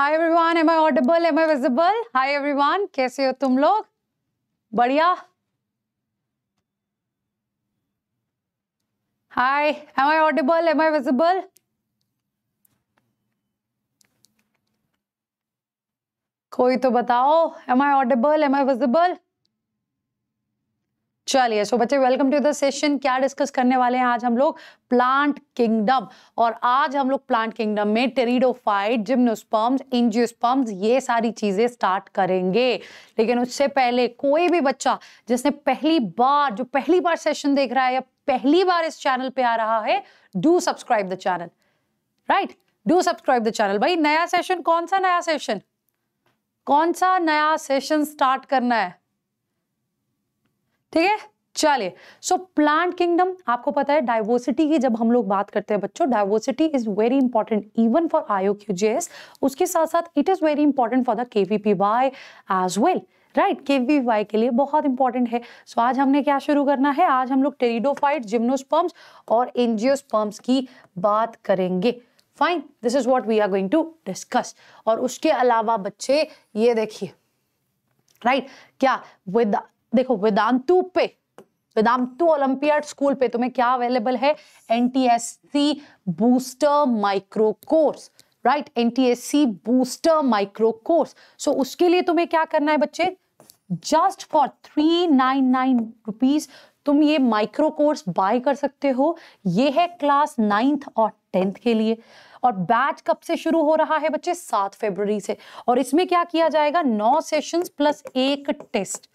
Hi everyone am I audible am I visible hi everyone कैसे हो तुम लोग बढ़िया hi am I audible am I visible कोई तो बताओ am I audible am I visible चलिए सो बच्चे वेलकम टू द सेशन क्या डिस्कस करने वाले हैं आज हम लोग प्लांट किंगडम और आज हम लोग प्लांट किंगडम में टेरिडोफाइट जिम्नोस्पर्म्स इंजियोस्पर्म्स ये सारी चीज़ें स्टार्ट करेंगे लेकिन उससे पहले कोई भी बच्चा जिसने पहली बार जो पहली बार सेशन देख रहा है या पहली बार इस चैनल पे आ रहा है do subscribe the channel right do subscribe the channel भाई नया सेशन कौन सा नया सेशन कौन सा नया सेशन स्टार्ट करना है ठीक है चलिए सो प्लांट किंगडम आपको पता है डाइवर्सिटी की जब हम लोग बात करते हैं बच्चों diversity is very important even for Q S उसके साथ साथ it is very important for the Y as well right Y के लिए बहुत इंपॉर्टेंट है सो so, आज हमने क्या शुरू करना है आज हम लोग टेरिडोफाइट जिम्नोस्पर्म्स और एनजियोस्पर्म्स की बात करेंगे fine this is what we are going to discuss और उसके अलावा बच्चे ये देखिए राइट right? क्या विद देखो वेदांतु पे वेदांतु ओलंपियाड स्कूल पे तुम्हें क्या अवेलेबल है C booster micro course right C booster micro course so उसके लिए तुम्हें क्या करना है बच्चे just for three nine nine rupees तुम ये माइक्रो कोर्स बाय कर सकते हो ये है क्लास नाइन्थ और टेंथ के लिए और बैच कब से शुरू हो रहा है बच्चे सात फेबर से और इसमें क्या किया जाएगा नौ सेशंस प्लस एक टेस्ट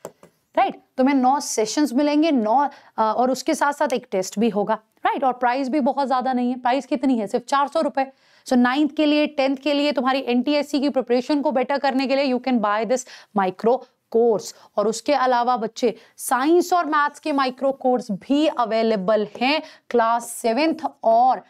राइट right? तुम्हें नौ सेशंस मिलेंगे नौ और उसके साथ साथ एक टेस्ट भी होगा राइट right? और प्राइस भी बहुत ज़्यादा नहीं है प्राइस कितनी है सिर्फ चार सौ रुपए सो नाइन्थ के लिए टेंथ के लिए तुम्हारी एन की प्रिपरेशन को बेटर करने के लिए you can buy this micro course और उसके अलावा बच्चे साइंस और मैथ्स के माइक्रो कोर्स भी अवेलेबल हैं क्लास सेवेंथ और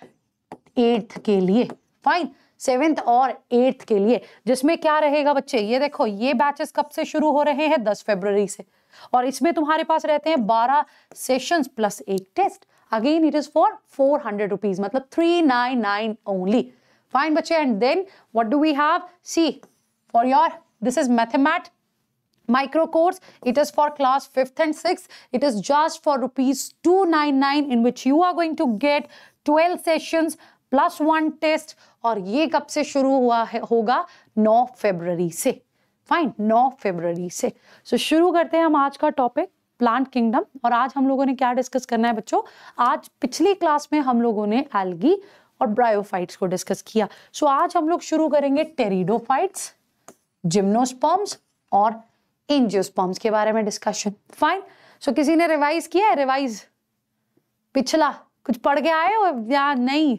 एट्थ के लिए फाइन सेवेंथ और एट्थ के लिए जिसमें क्या रहेगा बच्चे ये देखो ये बैचेस कब से शुरू हो रहे हैं दस फेबररी से और इसमें तुम्हारे पास रहते हैं बारह सेशन प्लस एक test again it is for four hundred rupees मतलब three nine nine only fine बच्चे and then what do we have C for your this is mathematics it is for class fifth and six it is just for rupees two nine nine in which you are going to get twelve session plus one test और ये कब से शुरू हुआ है होगा नौ February से fine 9 फरवरी से सो so, शुरू करते हैं हम आज का टॉपिक प्लांट किंगडम और आज हम लोगों ने क्या डिस्कस करना है बच्चों आज पिछली क्लास में हम लोगों ने एल्गी और ब्रायोफाइट्स को डिस्कस किया सो so, आज हम लोग शुरू करेंगे टेरिडोफाइट्स जिम्नोस्पर्म्स और एंजियोस्पर्म्स के बारे में डिस्कशन फाइन सो किसी ने रिवाइज किया है रिवाइज पिछला कुछ पढ़ के आए हो या नहीं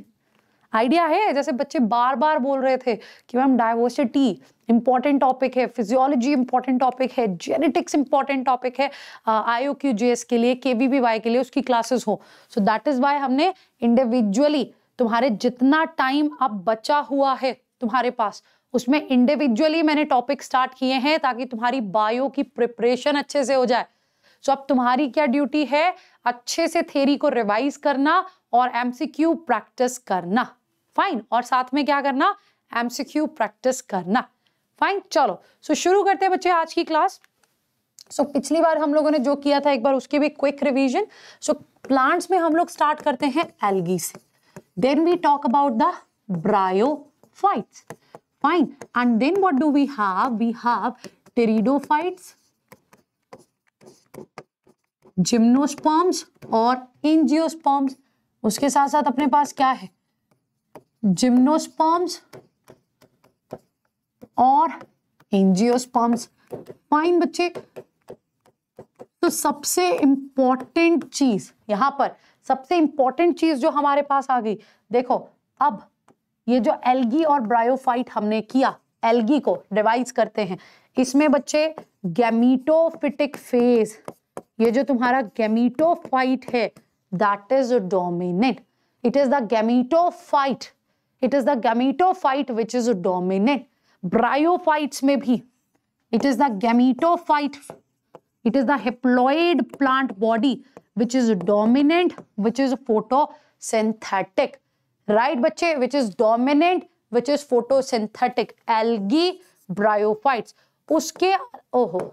आइडिया है जैसे बच्चे बार बार बोल रहे थे कि मैम डाइवोसिटी इंपॉर्टेंट टॉपिक है फिजियोलॉजी इंपॉर्टेंट टॉपिक है जेनेटिक्स इंपॉर्टेंट टॉपिक है आईओ क्यू जे एस के लिए के वी बी वाई के लिए उसकी क्लासेस हो सो दैट इज़ वाई हमने इंडिविजुअली तुम्हारे जितना टाइम अब बचा हुआ है तुम्हारे पास उसमें इंडिविजुअली मैंने टॉपिक स्टार्ट किए हैं ताकि तुम्हारी बायो की प्रिपरेशन अच्छे से हो जाए सो so, अब तुम्हारी क्या ड्यूटी है अच्छे से थेरी को रिवाइज करना और एमसीक्यू प्रैक्टिस करना फाइन और साथ में क्या करना एमसीक्यू प्रैक्टिस करना फाइन चलो सो so, शुरू करते हैं बच्चे आज की क्लास सो so, पिछली बार हम लोगों ने जो किया था एक बार उसकी भी क्विक रिविजन सो प्लांट्स में हम लोग स्टार्ट करते हैं एलगी से then we talk about the bryo fine and then what do we have we have pterido gymnosperms और एंजियोस्पर्म्स उसके साथ साथ अपने पास क्या है जिम्नोस्पॉम्स और एंजियोस्पर्म्स फाइन बच्चे तो सबसे इंपॉर्टेंट चीज यहां पर सबसे इंपॉर्टेंट चीज जो हमारे पास आ गई देखो अब ये जो एल्गी और ब्रायोफाइट हमने किया एल्गी को डिवाइज करते हैं इसमें बच्चे गैमीटोफिटिक फेज ये जो तुम्हारा गैमीटोफाइट है that is dominant it is the gametophyte it is the gametophyte which is dominant bryophytes में भी it is the gametophyte it is the plant body which is dominant which is photosynthetic right बच्चे which is dominant which is photosynthetic algae bryophytes उसके ओहो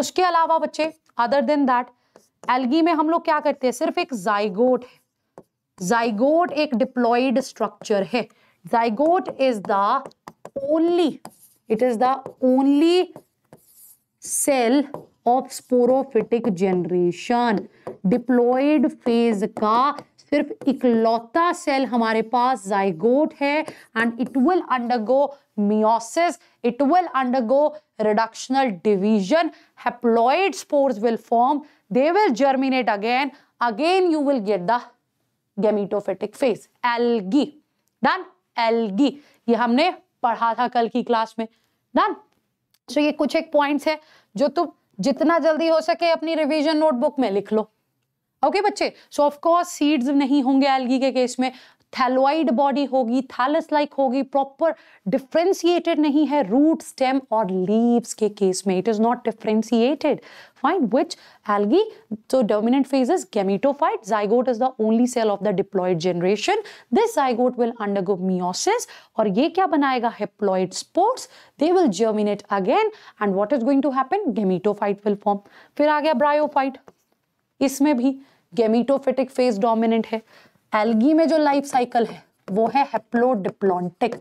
उसके अलावा बच्चे other than that algae में हम लोग क्या करते हैं सिर्फ एक जाइगोट है जाइगोट एक डिप्लॉइड स्ट्रक्चर है zygote is the only, it is the only cell of sporophytic generation. Diploid phase का सिर्फ इकलौता सेल हमारे पास जाइगोट है and it will undergo meiosis it will undergo reductional division haploid spores will form they will germinate again again you will get the gametophytic phase algae done algae ये हमने पढ़ा था कल की क्लास में डन सो so, ये कुछ एक पॉइंट्स है जो तुम जितना जल्दी हो सके अपनी रिवीजन नोटबुक में लिख लो ओके okay, बच्चे सो ऑफ कोर्स सीड्स नहीं होंगे एलगी के केस में थैलोइड बॉडी होगी थैलस लाइक होगी प्रॉपर डिफ्रेंसिएटेड नहीं है रूट स्टेम और लीव्स के केस में it is not differentiated fine which algae so dominant phase is gametophyte zygote is the only cell of the diploid generation this zygote will undergo meiosis और ये क्या बनाएगा haploid spores they will germinate again and what is going to happen gametophyte will form फिर आ गया bryophyte इसमें भी gametophytic phase dominant है एल्गी में जो लाइफ साइकिल है वो है हेप्लोडिप्लॉन्टिक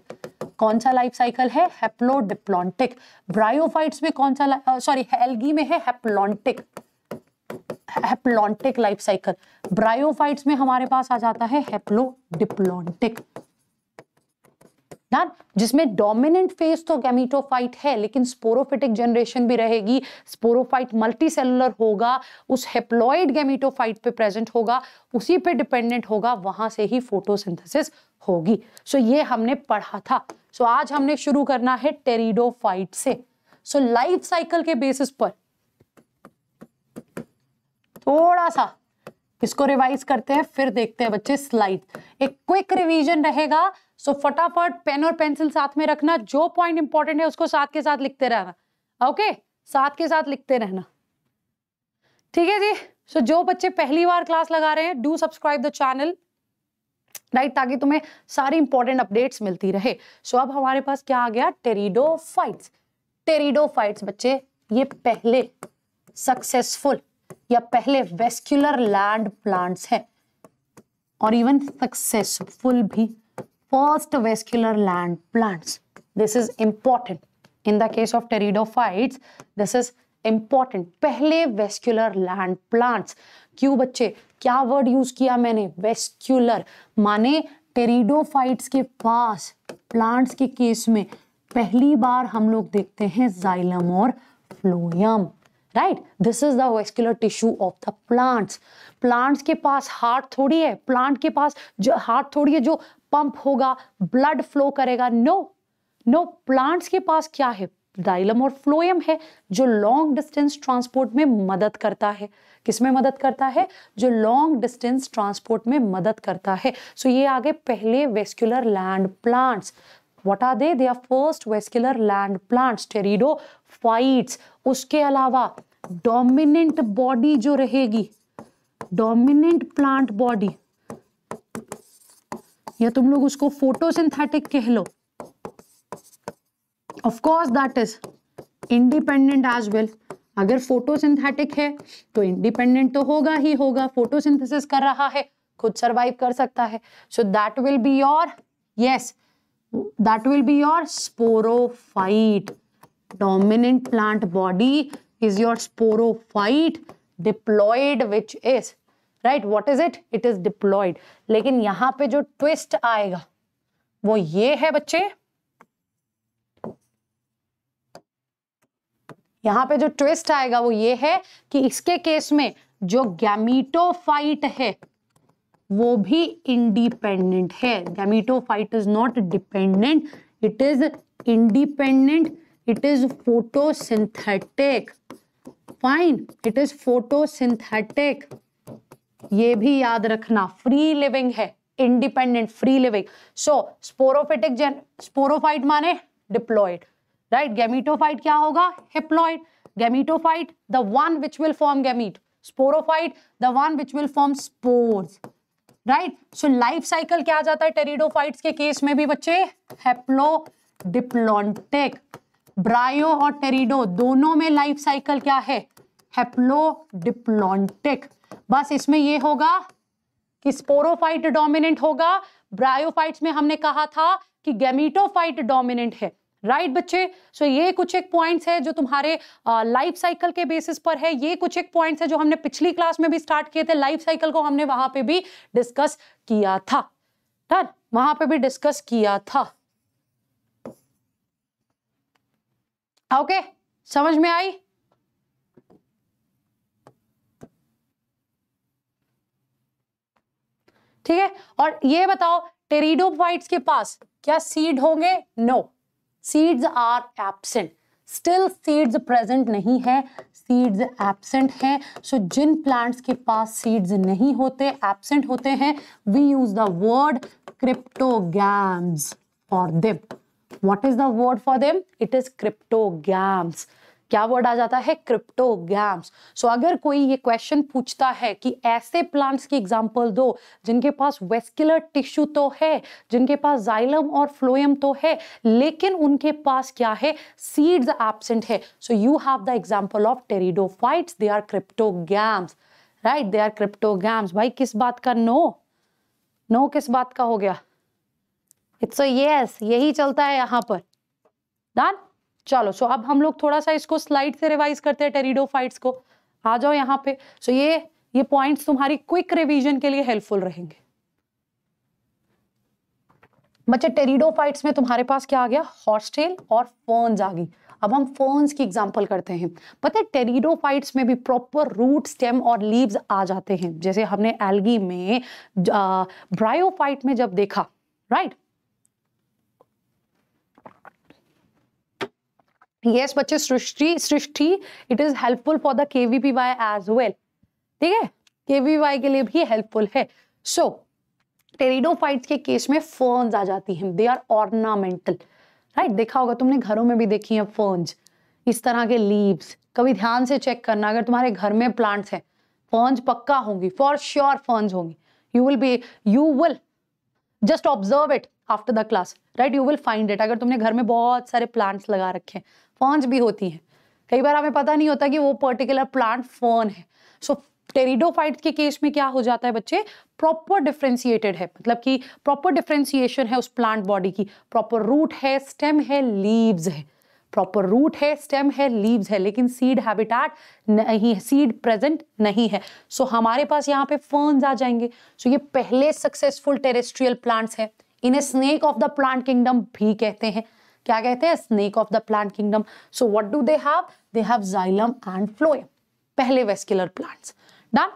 कौन सा लाइफ साइकिल है हेप्लोडिप्लॉन्टिक ब्रायोफाइट्स में कौन सा सॉरी एल्गी में है haplontic haplontic life cycle bryophytes में हमारे पास आ जाता है हेप्लोडिप्लॉन्टिक ना जिसमें डोमिनेंट फेज तो गैमिटोफाइट है लेकिन स्पोरोफिटिक जनरेशन भी रहेगी स्पोरोफाइट मल्टीसेलुलर होगा उस हेप्लॉइड गैमिटोफाइट पे प्रेजेंट होगा उसी पे डिपेंडेंट होगा वहां से ही फोटोसिंथेसिस होगी सो ये हमने पढ़ा था सो आज हमने शुरू करना है टेरिडोफाइट से सो लाइफ साइकिल के बेसिस पर थोड़ा सा इसको रिवाइज करते हैं फिर देखते हैं बच्चे स्लाइड एक क्विक रिवीजन रहेगा सो फटाफट पेन और पेंसिल साथ में रखना जो पॉइंट इंपॉर्टेंट है उसको साथ के साथ लिखते रहना ओके साथ के साथ लिखते रहना ठीक है जी सो so, जो बच्चे पहली बार क्लास लगा रहे हैं do subscribe the channel right ताकि तुम्हें सारी इंपॉर्टेंट अपडेट्स मिलती रहे सो so, अब हमारे पास क्या आ गया टेरिडो फाइट्स टेरिडो फाइट्स बच्चे ये पहले सक्सेसफुल या पहले वेस्क्यूलर लैंड प्लांट्स हैं और इवन सक्सेसफुल भी first vascular land plants this is important in the case of pteridophytes this is important पहले वेस्क्यूलर लैंड प्लांट्स क्यों बच्चे क्या वर्ड यूज किया मैंने वेस्क्यूलर माने टेरिडोफाइट्स के पास प्लांट्स के केस में पहली बार हम लोग देखते हैं जाइलम और phloem right this is the vascular tissue of the plants plants के पास हार्ट थोड़ी है प्लांट के पास जो हार्ट थोड़ी है जो पंप होगा ब्लड फ्लो करेगा नो नो प्लांट्स के पास क्या है डाइलम और फ्लोएम है जो लॉन्ग डिस्टेंस ट्रांसपोर्ट में मदद करता है किस में मदद करता है जो लॉन्ग डिस्टेंस ट्रांसपोर्ट में मदद करता है सो so ये आगे पहले vascular land plants what are they are first first land plants pteridophytes उसके अलावा डोमिनेंट बॉडी जो रहेगी डोमिनेंट प्लांट बॉडी या तुम लोग उसको फोटोसिंथेटिक कह लो of course that is independent as well अगर फोटोसिंथेटिक है तो इंडिपेंडेंट तो होगा ही होगा फोटोसिंथेसिस कर रहा है खुद सरवाइव कर सकता है so that will be your yes that will be your sporophyte dominant plant body is your sporophyte diploid which is right what is it it is diploid लेकिन यहां पे जो ट्विस्ट आएगा वो ये है बच्चे यहां पे जो ट्विस्ट आएगा वो ये है कि इसके केस में जो गैमिटोफाइट है वो भी इंडिपेंडेंट है gametophyte is not dependent it is independent is photo synthetic fine it is photosynthetic ये भी याद रखना फ्री लिविंग है independent free living so sporophytic gen sporophyte माने डिप्लॉइड राइट गैमिटोफाइट क्या होगा haploid gametophyte the one which will form gamete sporophyte the one which will form spores right so life cycle क्या आ जाता है pteridophytes के case में भी बच्चे हेप्लो डिप्लॉन्टिक ब्रायो और टेरिडो दोनों में लाइफ साइकिल क्या है हेप्लोडिप्लॉन्टिक बस इसमें ये होगा कि स्पोरोफाइट डोमिनेंट होगा ब्रायोफाइट्स में हमने कहा था कि गैमिटोफाइट डोमिनेंट है राइट right, बच्चे सो so, ये कुछ एक पॉइंट्स है जो तुम्हारे लाइफ साइकिल के बेसिस पर है ये कुछ एक पॉइंट्स है जो हमने पिछली क्लास में भी स्टार्ट किए थे लाइफ साइकिल को हमने वहां पे भी डिस्कस किया था वहां पे भी डिस्कस किया था ओके समझ में आई ठीक है और ये बताओ टेरिडोफाइट्स के पास क्या सीड होंगे no seeds are absent still seeds present नहीं है सीड्स एबसेंट हैं सो जिन प्लांट्स के पास सीड्स नहीं होते एबसेंट होते हैं we use the word cryptogams for dip what is the word for them it is cryptograms क्या वर्ड आ जाता है क्रिप्टोग्राम्स सो so, अगर कोई ये क्वेश्चन पूछता है कि ऐसे प्लांट्स की एग्जांपल दो जिनके पास वेस्कुलर टिश्यू तो है जिनके पास जाइलम और फ्लोएम तो है लेकिन उनके पास क्या है सीड्स एबसेंट है so you have the example of pteridophytes they are cryptograms right they are cryptograms भाई किस बात का नो no? नो no किस बात का हो गया इट्स अ यस यही चलता है यहाँ पर डन चलो सो अब हम लोग थोड़ा सा इसको स्लाइड से रिवाइज करते हैं फाइट्स को आ जाओ यहाँ पे सो ये ये पॉइंट्स तुम्हारी क्विक रिवीजन के लिए हेल्पफुल रहेंगे बच्चे फाइट्स में तुम्हारे पास क्या आ गया हॉस्टेल और फोन आ गई अब हम फर्न्स की एग्जांपल करते हैं पता है फाइट्स में भी प्रॉपर रूट स्टेम और लीव्स आ जाते हैं जैसे हमने एल्गी में ब्रायोफाइट में जब देखा राइट यस बच्चे Srishti Srishti it is helpful for the K V P Y as well ठीक है के वी वाई के लिए भी हेल्पफुल है सो so, टेरिडोफाइट्स के केस में फर्न्स आ जाती हैं दे आर ऑर्नामेंटल राइट देखा होगा तुमने घरों में भी देखी है फर्न्स इस तरह के लीव्स कभी ध्यान से चेक करना अगर तुम्हारे घर में प्लांट्स हैं फर्न्स पक्का होंगी फॉर श्योर फर्न्स होंगी you will be you will just observe it after the class right you will find it अगर तुमने घर में बहुत सारे प्लांट्स लगा रखे हैं स्पॉन्ज भी होती हैं कई बार हमें पता नहीं होता कि वो पर्टिकुलर प्लांट फर्न है सो so, टेरिडोफाइट के केस में क्या हो जाता है बच्चे प्रॉपर डिफ्रेंसिएटेड है मतलब कि प्रॉपर डिफ्रेंसिएशन है उस प्लांट बॉडी की प्रॉपर रूट है स्टेम है लीव्स है प्रॉपर रूट है स्टेम है लीव्स है लेकिन सीड हैबिटाट नहीं है सीड प्रेजेंट नहीं है सो so, हमारे पास यहाँ पे फर्न आ जाएंगे सो so, ये पहले सक्सेसफुल टेरेस्ट्रियल प्लांट्स है इन्हें snake of the plant kingdom भी कहते हैं क्या कहते हैं snake of the plant kingdom so what do they have they have xylem and phloem पहले vascular plants done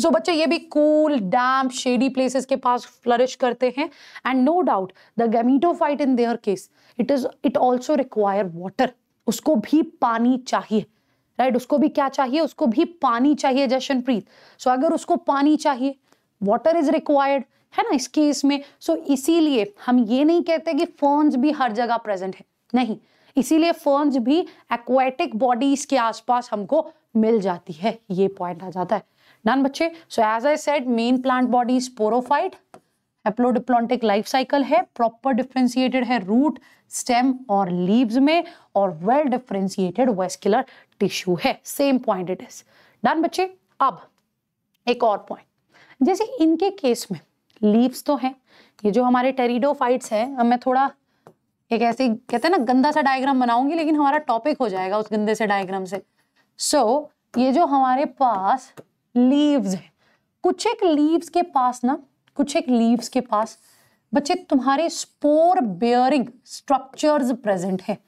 so so, बच्चे ये भी कूल डैम शेडी प्लेसेस के पास फ्लरिश करते हैं and no doubt the gametophyte in their case it is it also require water उसको भी पानी चाहिए राइट right? उसको भी क्या चाहिए उसको भी पानी चाहिए जशनप्रीत सो so, अगर उसको पानी चाहिए वाटर इज रिक्वायर्ड है ना इस केस में सो इसीलिए हम ये नहीं कहते कि फर्न्स भी हर जगह प्रेजेंट है नहीं इसीलिए फर्न्स भी एक्वेटिक बॉडीज के आसपास हमको मिल जाती है ये पॉइंट आ जाता है नान बच्चे so as I said main plant body sporophyte haplodiplontic life cycle है प्रॉपर डिफ्रेंसिएटेड है रूट स्टेम और लीव्स में और वेल डिफ्रेंसिएटेड वेस्कुलर टिश्यू है same point it is done बच्चे अब एक और पॉइंट जैसे इनके केस में लीव्स तो है ये जो हमारे है अब मैं थोड़ा एक ऐसे कहते हैं ना गंदा सा डायग्राम बनाऊंगी लेकिन हमारा टॉपिक हो जाएगा उस गंदे से डायग्राम से सो so, ये जो हमारे पास लीव्स है कुछ एक लीव्स के पास ना कुछ एक लीव्स के पास बच्चे तुम्हारे स्पोर बियरिंग स्ट्रक्चर्स प्रेजेंट है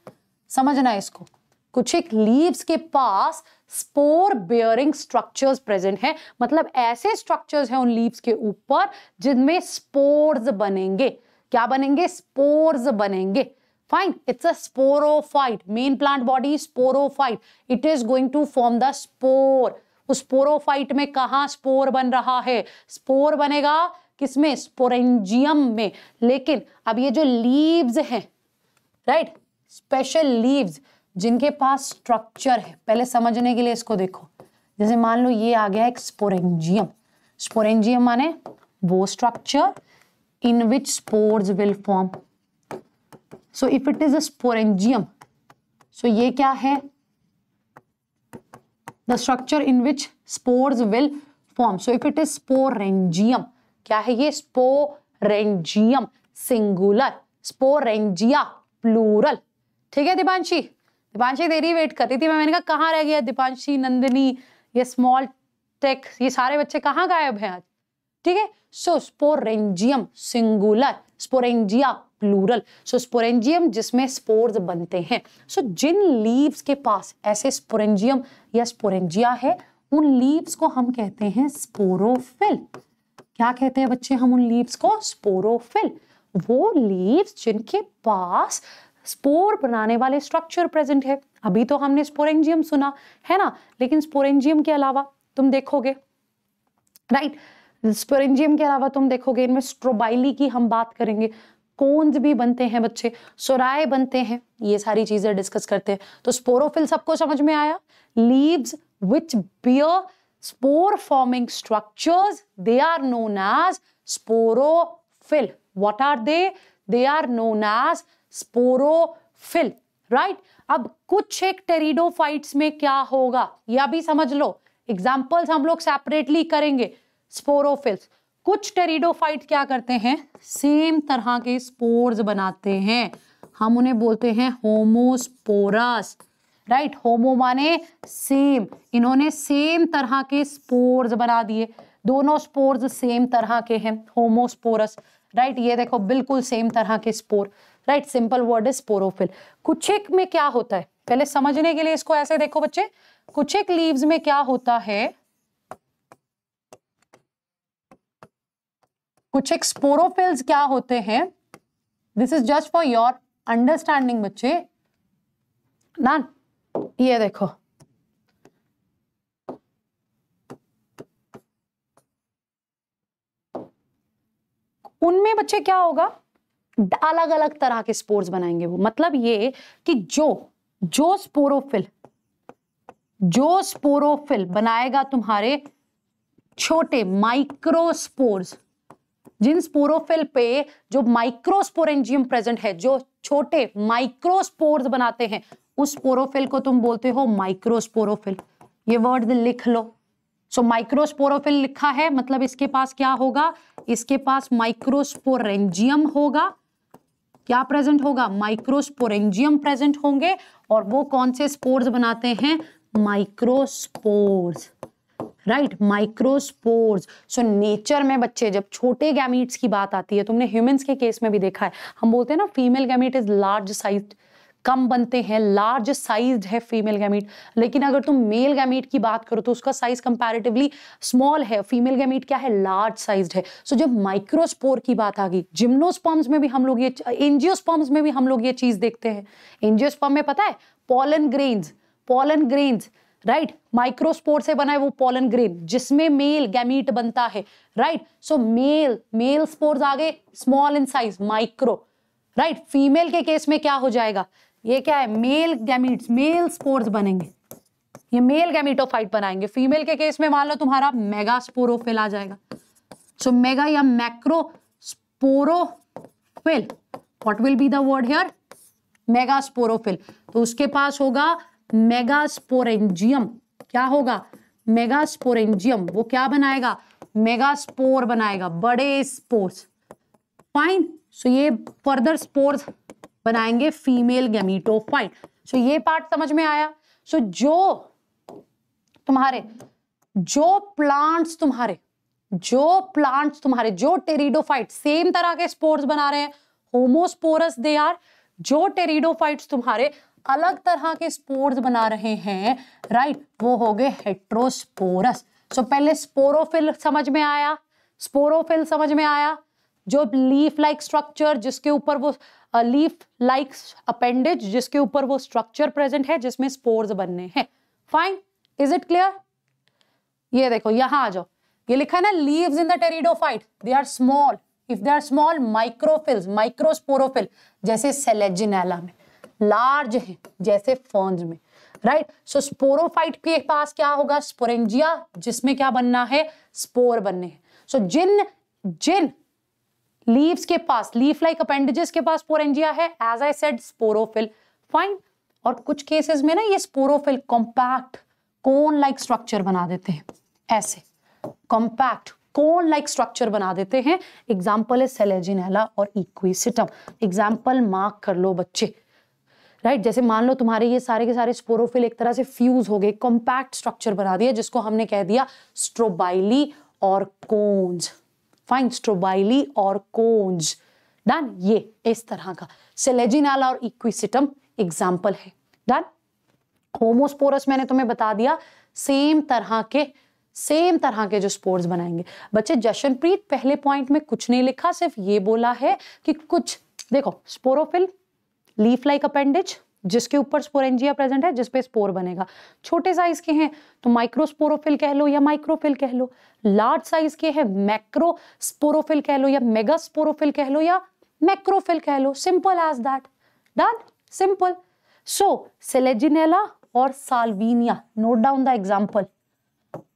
समझना इसको कुछ एक लीव्स के पास स्पोर बियरिंग स्ट्रक्चर्स प्रेजेंट हैं मतलब ऐसे स्ट्रक्चर्स हैं उन लीव्स के ऊपर जिनमें स्पोर्स बनेंगे क्या बनेंगे स्पोर्स बनेंगे fine it's a sporophyte main plant body sporophyte it is going to form the spore उस स्पोरोफाइट में कहा स्पोर बन रहा है स्पोर बनेगा किसमें स्पोरेंजियम में लेकिन अब ये जो लीव्स हैं राइट स्पेशल लीव्स जिनके पास स्ट्रक्चर है पहले समझने के लिए इसको देखो जैसे मान लो ये आ गया एक स्पोरेंजियम स्पोरेंजियम माने वो structure in which spores will form so if it is a sporangium so ये क्या है the structure in which spores will form so if it is sporangium क्या है ये स्पोरेंजियम सिंगुलर स्पोरेंजिया प्लूरल ठीक है दीपांशी दीपांशी तेरी वेट कर रही थी मैं मैंने कहा कहाँ रह गया दीपांशी नंदिनी ये स्मॉल टेक ये सारे बच्चे कहाँ गायब हैं आज ठीक है so sporangium singular sporangia plural so sporangium जिसमें स्पोर्स बनते हैं सो so, जिन लीव्स के पास ऐसे स्पोरेंजियम या स्पोरेंजिया है उन लीव्स को हम कहते हैं स्पोरोफिल क्या कहते हैं बच्चे हम उन लीव्स को स्पोरोफिल वो लीव्स जिनके पास स्पोर बनाने वाले स्ट्रक्चर प्रेजेंट है अभी तो हमने स्पोरेंजियम सुना है ना लेकिन स्पोरेंजियम के अलावा तुम देखोगे राइट स्पोरेंजियम के अलावा तुम देखोगे इनमें स्ट्रोबाइली की हम बात करेंगे कोन्स भी बनते हैं बच्चे सोराय बनते हैं ये सारी चीजें डिस्कस करते हैं तो स्पोरोफिल सबको समझ में आया leaves which bear spore forming structures they are known as sporophyll what are they they are known as sporophyll right अब कुछ एक टेरिडोफाइट्स में क्या होगा यह भी समझ लो एग्जाम्पल्स हम लोग सेपरेटली करेंगे स्पोरोफिल्स कुछ टेरिडोफाइट क्या करते हैं सेम तरह के स्पोर्स बनाते हैं हम उन्हें बोलते हैं होमोस्पोरस राइट होमो माने सेम इन्होंने सेम तरह के स्पोर्स बना दिए दोनों स्पोर्स सेम तरह के हैं होमोस्पोरस राइट ये देखो बिल्कुल सेम तरह के spore right simple word is sporophyll कुछेक में क्या होता है पहले समझने के लिए इसको ऐसे देखो बच्चे कुछेक लीव्स में क्या होता है कुछ एक स्पोरोफिल्स क्या होते हैं this is just for your understanding बच्चे ना ये देखो उनमें बच्चे क्या होगा अलग अलग तरह के स्पोर्स बनाएंगे वो मतलब ये कि जो जो स्पोरोफिल जो स्पोरोफिल बनाएगा तुम्हारे छोटे माइक्रोस्पोर्स जिन स्पोरोफिल पे जो माइक्रोस्पोरेंजियम प्रेजेंट है जो छोटे माइक्रोस्पोर्स बनाते हैं उस स्पोरोफिल को तुम बोलते हो माइक्रोस्पोरोफिल ये वर्ड लिख लो सो so, माइक्रोस्पोरोफिल लिखा है मतलब इसके पास क्या होगा इसके पास माइक्रोस्पोरेंजियम होगा क्या प्रेजेंट होगा माइक्रोस्पोरेंजियम प्रेजेंट होंगे और वो कौन से स्पोर्स बनाते हैं microspores right microspores so nature में बच्चे जब छोटे गैमिट्स की बात आती है तुमने ह्यूमंस के केस में भी देखा है हम बोलते हैं ना female gamete is large size कम बनते हैं लार्ज साइज है फीमेल गैमीट लेकिन अगर तुम मेल गैमीट की बात करो तो उसका साइज कंपैरेटिवली स्मॉल है फीमेल गैमीट क्या है लार्ज साइज है सो so, जब माइक्रोस्पोर की बात आ गई जिम्नोस्पॉम्स में भी हम लोग ये एंजियोस्पर्म्स में भी हम लोग ये चीज़ देखते हैं एंजियोस्पर्म में पता है pollen grains pollen grains right microspore से बना है वो पॉलन ग्रेन जिसमें मेल गैमीट बनता है right so male male spores आगे small in size micro right female के केस में क्या हो जाएगा ये क्या है मेल गैमीट्स मेल स्पोर्स बनेंगे ये मेल गैमिटोफाइट बनाएंगे फीमेल के केस में मान लो तुम्हारा मेगा स्पोरोफिल आ जाएगा सो so, मेगा या macro sporophyll what will be the word here mega sporophyll तो उसके पास होगा मेगा स्पोरेंजियम क्या होगा मेगा स्पोरेंजियम वो क्या बनाएगा मेगा स्पोर बनाएगा बड़े स्पोर्स फाइन सो ये फर्दर स्पोर्स बनाएंगे फीमेल गेमिटोफाइट सो ये पार्ट समझ में आया सो जो तुम्हारे जो प्लांट्स तुम्हारे जो प्लांट्स तुम्हारे जो टेरिडोफाइट सेम तरह के स्पोर्स बना रहे हैं होमोस्पोरस दे आर जो टेरिडोफाइट्स तुम्हारे अलग तरह के स्पोर्स बना रहे हैं राइट वो हो गए हेट्रोस्पोरस सो so, पहले स्पोरोफिल समझ में आया स्पोरोफिल समझ में आया जो लीफ लाइक स्ट्रक्चर जिसके ऊपर वो लीफ लाइक अपेंडेज जिसके ऊपर वो स्ट्रक्चर प्रेजेंट है जिसमें स्पोर्स बनने हैं फाइन इज इट क्लियर ये देखो यहां आ जाओ ये लिखा है ना leaves in the pteridophyte they are small if they are small microphylls microsporophyll जैसे सेलेजिनेला में लार्ज है जैसे फर्न्स में राइट सो स्पोरोफाइट के पास क्या होगा स्पोरेंजिया जिसमें क्या बनना है स्पोर बनने हैं सो so, जिन जिन लीव्स के पास लीफ लाइक अपेंडेजेस के पास पोरेंजिया है as I said sporophyll fine और कुछ केसेस में ना ये sporophyll compact cone like structure बना देते हैं ऐसे कॉम्पैक्ट कोन लाइक स्ट्रक्चर बना देते हैं एग्जाम्पल है सेलेजिनेला और इक्विसिटम एग्जाम्पल मार्क कर लो बच्चे राइट right? जैसे मान लो तुम्हारे ये सारे के सारे स्पोरोफिल एक तरह से फ्यूज हो गए कॉम्पैक्ट स्ट्रक्चर बना दिया जिसको हमने कह दिया स्ट्रोबाइली और कोन्स फाइन स्ट्रोबाइली और कोंज डन ये इस तरह का सेलेजिनाला और इक्विसिटम एग्जाम्पल है डन होमोस्पोरस मैंने तुम्हें बता दिया सेम तरह के सेम तरह के जो स्पोर्ट्स बनाएंगे बच्चे जशनप्रीत पहले पॉइंट में कुछ नहीं लिखा सिर्फ ये बोला है कि कुछ देखो स्पोरोफिल लीफ लाइक अपेंडिज जिसके ऊपर स्पोरेंजिया प्रेजेंट है जिसपे स्पोर बनेगा छोटे साइज के हैं तो माइक्रोस्पोरोफिल कह लो या माइक्रोफिल कह लो लार्ज साइज के हैं मैक्रोस्पोरोफिल कह लो या मेगा स्पोरोफिल कह लो या मैक्रोफिल कह लो simple as that done simple so selaginella और salvinia note down the example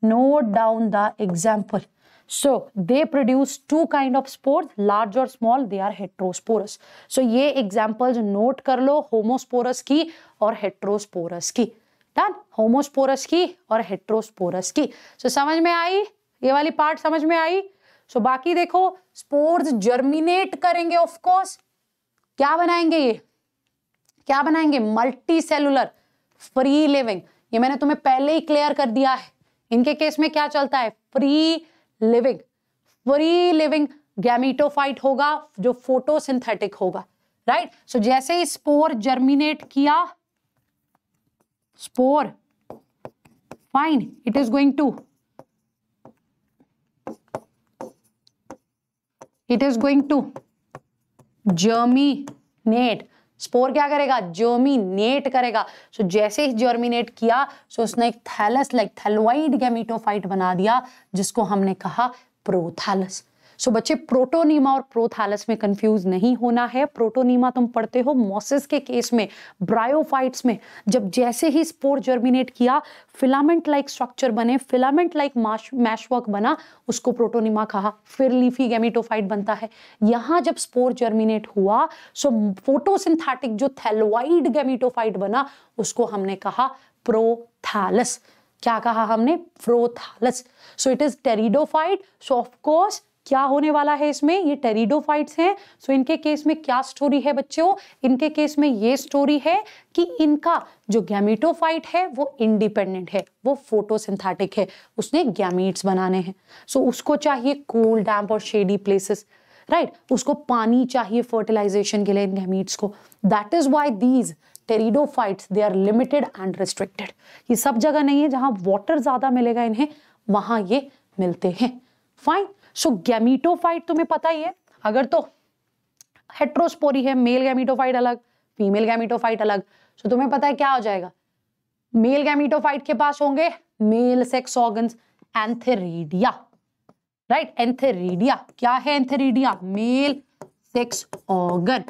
note down the example so they produce two kind of spores, large और small they are heterosporous so ये example note कर लो homosporous की और heterosporous की done homosporous की और heterosporous की सो so, समझ में आई ये वाली पार्ट समझ में आई सो so, बाकी देखो स्पोर्स जर्मिनेट करेंगे ऑफकोर्स क्या बनाएंगे ये क्या बनाएंगे मल्टी सेलुलर फ्री लिविंग ये मैंने तुम्हें पहले ही क्लियर कर दिया है इनके केस में क्या चलता है free living free living gametophyte होगा जो फोटोसिंथेटिक होगा राइट right? सो so, जैसे ही स्पोर जर्मिनेट किया spore fine it is going to it is going to germinate spore क्या करेगा जर्मिनेट करेगा सो so, जैसे ही जर्मिनेट किया सो so उसने एक थैलस लाइक थैलोइड गैमिटोफाइट बना दिया जिसको हमने कहा प्रोथैलस सो बच्चे प्रोटोनीमा और प्रोथैलस में कंफ्यूज नहीं होना है प्रोटोनीमा तुम पढ़ते हो मोसिस के केस में ब्रायोफाइट्स में जब जैसे ही स्पोर जर्मिनेट किया फिलामेंट लाइक स्ट्रक्चर बने फिलामेंट लाइक मैशवर्क बना उसको प्रोटोनीमा कहा फिर लीफी गैमिटोफाइट बनता है यहां जब स्पोर जर्मिनेट हुआ सो फोटोसिंथेटिक जो थैलोइड गैमिटोफाइट बना उसको हमने कहा प्रोथैलस क्या कहा हमने prothallus so it is pteridophyte so of course क्या होने वाला है इसमें ये टेरिडोफाइट्स हैं सो इनके केस में क्या स्टोरी है बच्चों इनके केस में ये स्टोरी है कि इनका जो गैमिटोफाइट है वो इंडिपेंडेंट है वो फोटोसिंथेटिक है उसने गैमीट्स बनाने हैं सो उसको चाहिए कूल डैम्प और शेडी प्लेसेस राइट उसको पानी चाहिए फर्टिलाइजेशन के लिए इन गैमीट्स को that is why these pteridophytes they are limited and restricted ये सब जगह नहीं है जहां वाटर ज़्यादा मिलेगा इन्हें वहां ये मिलते हैं फाइन सो गैमीटोफाइट तुम्हें पता ही है अगर तो हेट्रोस्पोरी है मेल गैमिटोफाइट अलग फीमेल गैमिटोफाइट अलग सो so, तुम्हें पता है क्या हो जाएगा मेल गैमिटोफाइट के पास होंगे male sex organs antheridia right antheridia क्या है antheridia male sex organ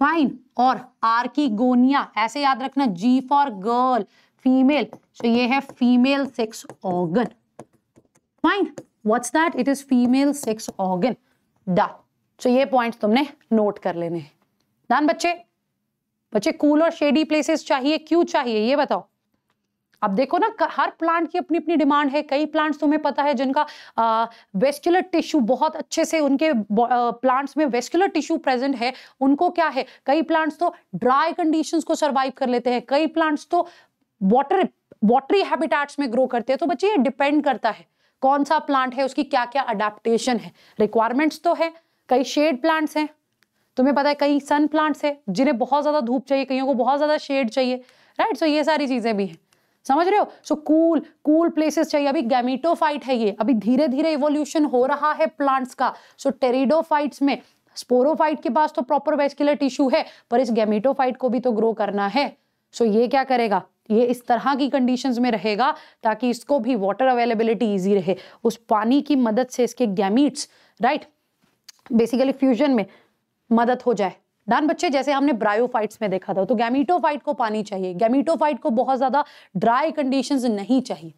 fine और आर्किगोनिया ऐसे याद रखना G for girl female so ये है female sex organ fine what's that it is female sex organ done so ये पॉइंट तुमने नोट कर लेने डन बच्चे बच्चे कूल cool और शेडी प्लेसेस चाहिए क्यों चाहिए ये बताओ अब देखो ना हर प्लांट की अपनी अपनी डिमांड है कई प्लांट्स तुम्हें पता है जिनका वेस्कुलर टिश्यू बहुत अच्छे से उनके प्लांट्स में वेस्कुलर टिश्यू प्रेजेंट है उनको क्या है कई प्लांट्स तो ड्राई कंडीशंस को सरवाइव कर लेते हैं कई प्लांट्स तो वाटर वाटरी हैबिटेट्स में ग्रो करते हैं तो बच्चे ये डिपेंड करता है कौन सा प्लांट है उसकी क्या क्या अडेप्टेशन है रिक्वायरमेंट्स तो है कई शेड प्लांट्स हैं तुम्हें पता है कई सन प्लांट्स है जिन्हें बहुत ज़्यादा धूप चाहिए कईयों को बहुत ज़्यादा शेड चाहिए राइट सो ये सारी चीज़ें भी हैं समझ रहे हो सो कूल कूल प्लेसेस चाहिए अभी गैमिटोफाइट है ये अभी धीरे धीरे इवोल्यूशन हो रहा है प्लांट्स का सो so, टेरिडोफाइट्स में स्पोरोफाइट के पास तो प्रॉपर वेस्कुलर टिश्यू है पर इस गैमिटोफाइट को भी तो ग्रो करना है सो so, ये क्या करेगा ये इस तरह की कंडीशंस में रहेगा ताकि इसको भी वाटर अवेलेबिलिटी ईजी रहे उस पानी की मदद से इसके गैमीट्स राइट बेसिकली फ्यूजन में मदद हो जाए डान बच्चे जैसे हमने ब्रायोफाइट्स में देखा था तो गैमिटोफाइट को पानी चाहिए गैमिटोफाइट को बहुत ज़्यादा ड्राई कंडीशंस नहीं चाहिए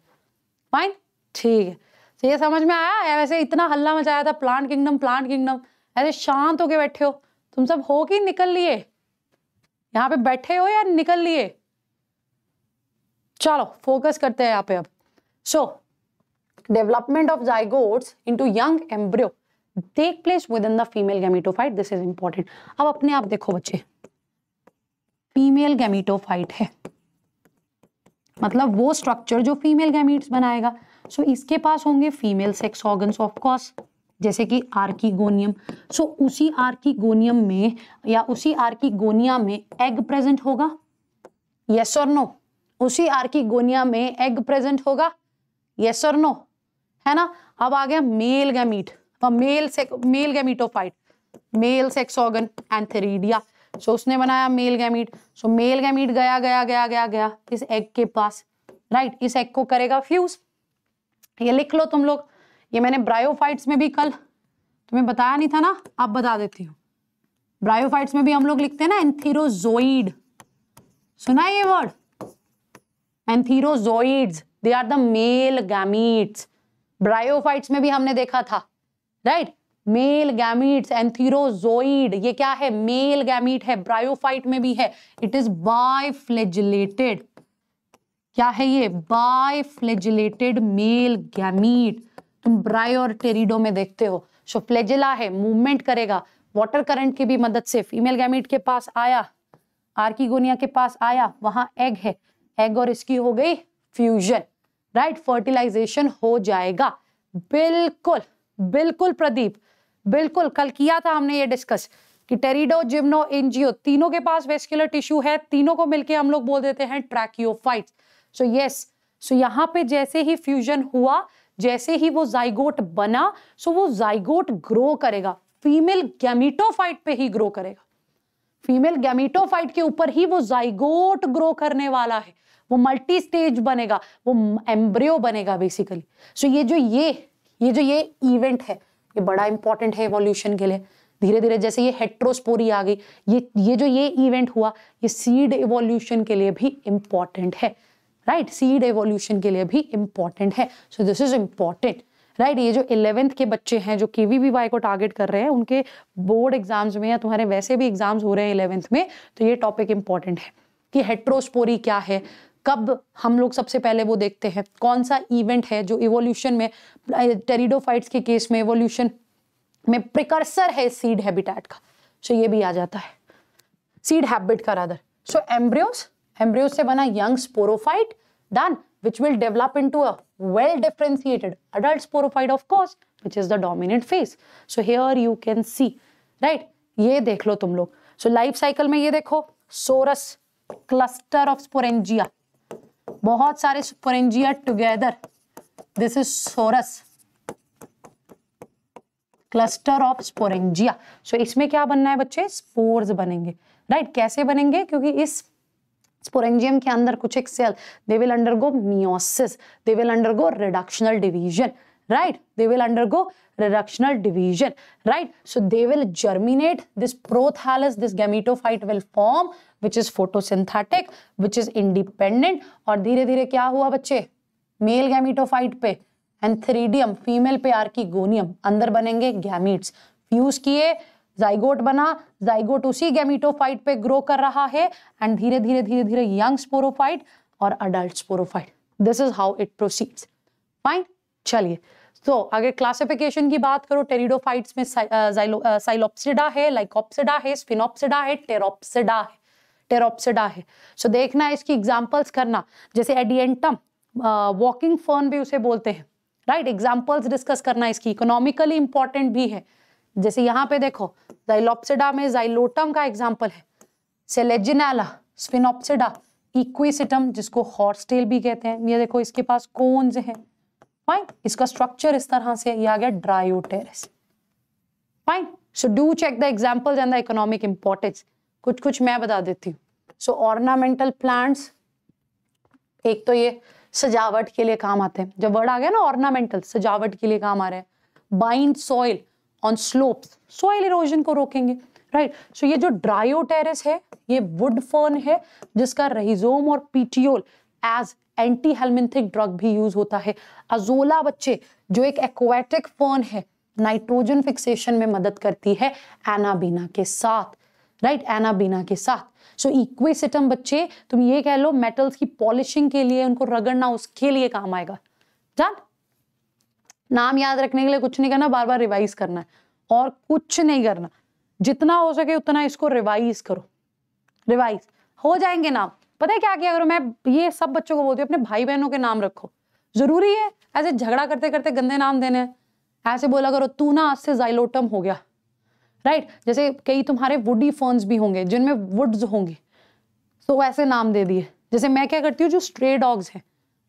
फाइन ठीक है तो ये समझ में आया वैसे इतना हल्ला मचाया था प्लांट किंगडम प्लांट किंगडम ऐसे शांत होके बैठे हो तुम सब हो कि निकल लिए यहाँ पे बैठे हो या निकल लिए चलो फोकस करते हैं यहाँ पे अब so development of zygotes into young embryo take place within the female gametophyte this is important अब अपने आप देखो बच्चे फीमेल गैमिटोफाइट है मतलब वो स्ट्रक्चर जो फीमेल गैमीट्स बनाएगा सो so, इसके पास होंगे female sex organs of course जैसे कि आर्कीगोनियम सो so, उसी आर्कीगोनियम में या उसी आर्कीगोनिया में एग प्रेजेंट होगा यस और नो उसी आर्किगोनिया में एग प्रेजेंट होगा यस और नो है ना अब आ गया मेल गैमीट मेल से male gametophyte male sex organ antheridia so उसने बनाया male gamete so male gamete गया गया गया गया गया इस एग के पास राइट right, इस एग को करेगा फ्यूज ये लिख लो तुम लोग ये मैंने ब्रायोफाइट्स में भी कल तुम्हें बताया नहीं था ना आप बता देती हूँ ब्रायोफाइट्स में भी हम लोग लिखते हैं ना एंथीरोजोइड सुना ये word antherozoids they are the male gametes bryophytes में भी हमने देखा था right right? Male gametes antherozoid ये क्या है मेल गैमीट है ब्रायोफाइट में भी है इट इज बायफ्लेजिलेटेड क्या है ये बायफ्लेजिलेटेड मेल गैमीट तुम ब्रायो और टेरिडो में देखते हो सो फ्लेजिला है मूवमेंट करेगा वाटर करंट की भी मदद से फीमेल गैमीट के पास आया आर्कीगोनिया के पास आया वहां एग है एग और इसकी हो गई फ्यूजन राइट फर्टिलाइजेशन हो जाएगा बिल्कुल बिल्कुल प्रदीप बिल्कुल कल किया था हमने ये डिस्कस कि टेरिडो जिम्नो एनजीओ तीनों के पास वेस्कुलर टिश्यू है तीनों को मिलके हम लोग बोल देते हैं ट्रैक्योफाइट सो यस सो यहाँ पे जैसे ही फ्यूजन हुआ जैसे ही वो जाइगोट बना सो so वो जाइगोट ग्रो करेगा फीमेल गैमिटोफाइट पे ही ग्रो करेगा फीमेल गैमिटोफाइट के ऊपर ही वो जाइगोट ग्रो करने वाला है वो मल्टी स्टेज बनेगा वो एम्ब्रियो बनेगा बेसिकली सो so ये जो ये ये जो ये इवेंट है ये बड़ा इंपॉर्टेंट है एवोल्यूशन के लिए धीरे धीरे जैसे ये हेट्रोस्पोरी आ गई ये ये जो ये इवेंट हुआ ये सीड एवोल्यूशन के लिए भी इंपॉर्टेंट है राइट सीड एवोल्यूशन के लिए भी इम्पॉर्टेंट है so this is important right ये जो इलेवेंथ के बच्चे हैं जो के वी को टारगेट कर रहे हैं उनके बोर्ड एग्जाम्स में या तुम्हारे वैसे भी एग्जाम्स हो रहे हैं इलेवेंथ में तो ये टॉपिक इंपॉर्टेंट है कि हेट्रोस्पोरी क्या है कब हम लोग सबसे पहले वो देखते हैं कौन सा इवेंट है जो इवोल्यूशन में टेरिडोफाइट्स के केस में इवोल्यूशन में प्रिकर्सर है सीड हैबिटेट का सो ये भी आ जाता है सीड हैबिट का रादर सो एम्ब्रियोस एम्ब्रियोस से बना young sporophyte done which will develop into a well differentiated adult sporophyte of course which is the dominant phase so here you can see right ye dekh lo tum log so life cycle mein ye dekho sorus cluster of sporangia bahut sare sporangia together this is sorus cluster of sporangia so इसमें क्या बनना है बच्चे spores बनेंगे right right? कैसे बनेंगे क्योंकि इस स्पोरेंजियम के अंदर कुछ एक cell they will undergo meiosis they will undergo reductional division right they will undergo reductional division right so they will germinate this prothallus this gametophyte will form which is photosynthetic which is independent और धीरे धीरे क्या हुआ बच्चे male gametophyte पे antheridium female पे archegonium अंदर बनेंगे गैमिट्स फ्यूज किए जाइगोट बना जाइगोट उसी गैमिटोफाइट पे ग्रो कर रहा है एंड धीरे धीरे धीरे धीरे यंग स्पोरोफाइट और adult sporophyte this is how it proceeds fine चलिए तो अगर क्लासिफिकेशन की बात करो टेरिडोफाइट्स में साइलोप्सिडा है लाइकोप्सिडा है स्पिनोप्सिडा है टेरोप्सिडा है टेरोप्सिडा है सो so, देखना है इसकी एग्जाम्पल्स करना जैसे एडियंटम वॉकिंग फर्न भी उसे बोलते हैं राइट right? एग्जाम्पल्स डिस्कस करना इसकी इकोनॉमिकली इंपॉर्टेंट भी है जैसे यहाँ पे देखो जाइलोप्सिडा में जाइलोटम का एग्जाम्पल है सेलेजिनाला स्पिनोप्सिडा इक्विसिटम जिसको हॉर्स टेल भी कहते हैं ये देखो इसके पास कोन्स हैं फाइन इसका स्ट्रक्चर इस तरह से ये आ गया dryopteris fine so do check the example and the economic importance कुछ कुछ मैं बता देती हूँ सो ऑर्नामेंटल प्लांट्स एक तो ये सजावट के लिए काम आते हैं जब वर्ड आ गया ना ऑर्नामेंटल सजावट के लिए काम आ रहे हैं bind soil on slopes soil erosion को रोकेंगे राइट right? सो so ये जो ड्रायो ड्रायोटेरस है ये वुड फर्न है जिसका रहीजोम और petiole as anti helminthic drug भी यूज होता है अजोला बच्चे जो एक एक्वेटिक फर्न है नाइट्रोजन फिक्सेशन में मदद करती है एनाबीना के साथ राइट right? एनाबीना के साथ सो so, इक्वेसिटम बच्चे तुम ये कह लो मेटल्स की पॉलिशिंग के लिए उनको रगड़ना उसके लिए काम आएगा जान नाम याद रखने के लिए कुछ नहीं करना बार बार रिवाइज करना है और कुछ नहीं करना जितना हो सके उतना इसको रिवाइज करो रिवाइज हो जाएंगे नाम पता है क्या किया करो मैं ये सब बच्चों को बोलती हूँ अपने भाई बहनों के नाम रखो जरूरी है ऐसे झगड़ा करते करते गंदे नाम देने ऐसे बोला करो तू ना आज से जाइलोटम हो गया राइट जैसे कई तुम्हारे वुडी फोन भी होंगे जिनमें वुड्स होंगे तो ऐसे नाम दे दिए जैसे मैं क्या करती हूँ जो स्ट्रे डॉग्स हैं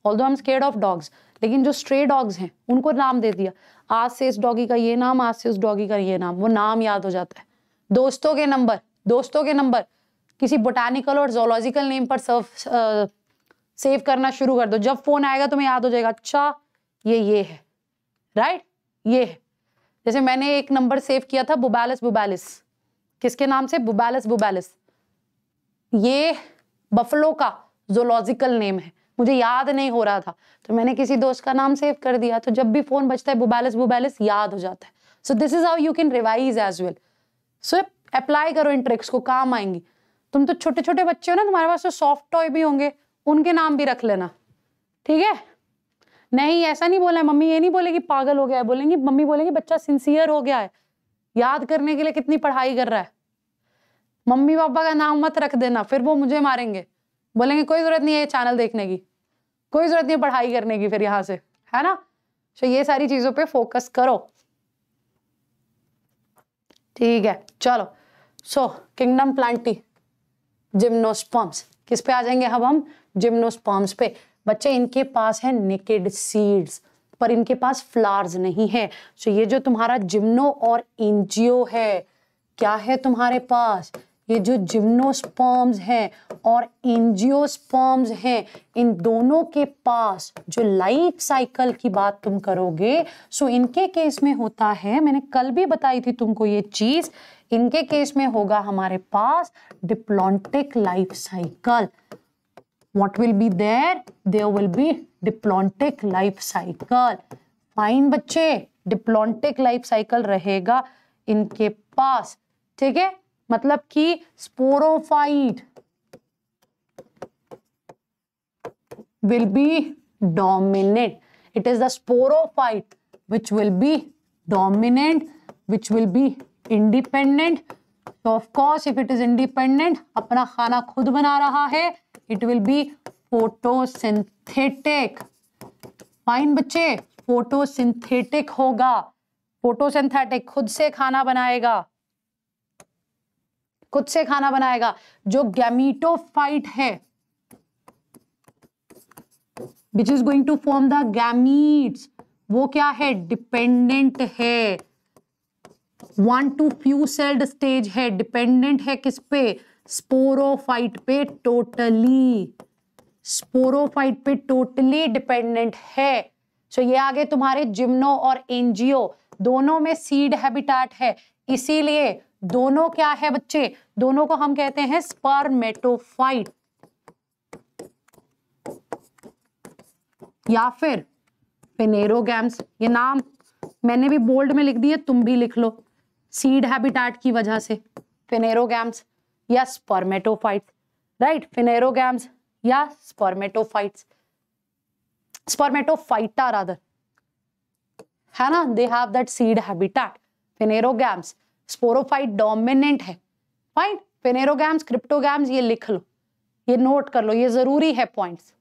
although I am scared of dogs लेकिन जो स्ट्रे डॉग्स हैं उनको नाम दे दिया आज से इस डॉगी का ये नाम आज से उस डॉगी का ये नाम वो नाम याद हो जाता है दोस्तों के नंबर दोस्तों के नंबर किसी बोटानिकल और जोलॉजिकल नेम पर सर्व सेव करना शुरू कर दो जब फोन आएगा तुम्हें याद हो जाएगा अच्छा ये ये है राइट ये है जैसे मैंने एक नंबर सेव किया था बुबैलिस बुबैलिस किसके नाम से बुबैलिस बुबैलिस ये बफलो का जोलॉजिकल नेम है मुझे याद नहीं हो रहा था तो मैंने किसी दोस्त का नाम सेव कर दिया तो जब भी फ़ोन बजता है बुबैलिस बुबैलिस याद हो जाता है so this is how you can revise as well so apply करो इन ट्रिक्स को काम आएंगी तुम तो छोटे छोटे बच्चे हो ना तुम्हारे पास तो सॉफ्ट टॉय भी होंगे उनके नाम भी रख लेना ठीक है नहीं ऐसा नहीं बोला है मम्मी ये नहीं बोलेगी पागल हो गया है बोलेंगी मम्मी बोलेगी बच्चा सिंसियर हो गया है याद करने के लिए कितनी पढ़ाई कर रहा है मम्मी पापा का नाम मत रख देना फिर वो मुझे मारेंगे बोलेंगे कोई ज़रूरत नहीं है ये चैनल देखने की कोई ज़रूरत नहीं है पढ़ाई करने की फिर यहां से है ना तो ये सारी चीज़ों पे फोकस करो ठीक है चलो सो किंगडम प्लांटी जिम्नोस्पॉम्स किस पे आ जाएंगे अब हम जिम्नोस्पॉम्स पे बच्चे इनके पास है निकेड सीड्स पर इनके पास फ्लावर्स नहीं है सो ये जो तुम्हारा जिम्नो और इंजियो है क्या है तुम्हारे पास ये जो जिम्नोस्पर्म्स हैं और एंजियोस्पर्म्स हैं इन दोनों के पास जो लाइफ साइकिल की बात तुम करोगे सो इनके केस में होता है मैंने कल भी बताई थी तुमको ये चीज़ इनके केस में होगा हमारे पास diplontic life cycle what will be there there will be diplontic life cycle fine बच्चे डिप्लोंटिक लाइफ साइकिल रहेगा इनके पास ठीक है मतलब कि sporophyte will be dominant it is the sporophyte which will be dominant which will be independent तो of course if it is independent अपना खाना खुद बना रहा है it will be photosynthetic fine बच्चे फोटोसिंथेटिक होगा फोटोसिंथेटिक खुद से खाना बनाएगा खुद से खाना बनाएगा जो गैमीटोफाइट है which is going to form the gamete वो क्या है डिपेंडेंट है one to few celled stage है डिपेंडेंट है किस पे स्पोरोफाइट पे टोटली स्पोरोफाइट पे टोटली डिपेंडेंट है सो so ये आगे तुम्हारे जिम्नो और एनजीओ दोनों में सीड हैबिटाट है इसीलिए दोनों क्या है बच्चे दोनों को हम कहते हैं स्पर्मेटोफाइट या फिर पेनेरोगैम्स ये नाम मैंने भी बोल्ड में लिख दिए तुम भी लिख लो सीड हैबिटेट की वजह से फिनेरोगैम्स या स्पर्मेटोफाइट राइट फिनेरोगैम्स या स्पर्मेटोफाइट स्पर्मेटोफाइटा रादर है ना they have that seed habitat phanerogams sporophyte dominant है फाइन फेनेरोग्राम्स क्रिप्टोग्राम्स ये लिख लो ये नोट कर लो ये ज़रूरी है पॉइंट्स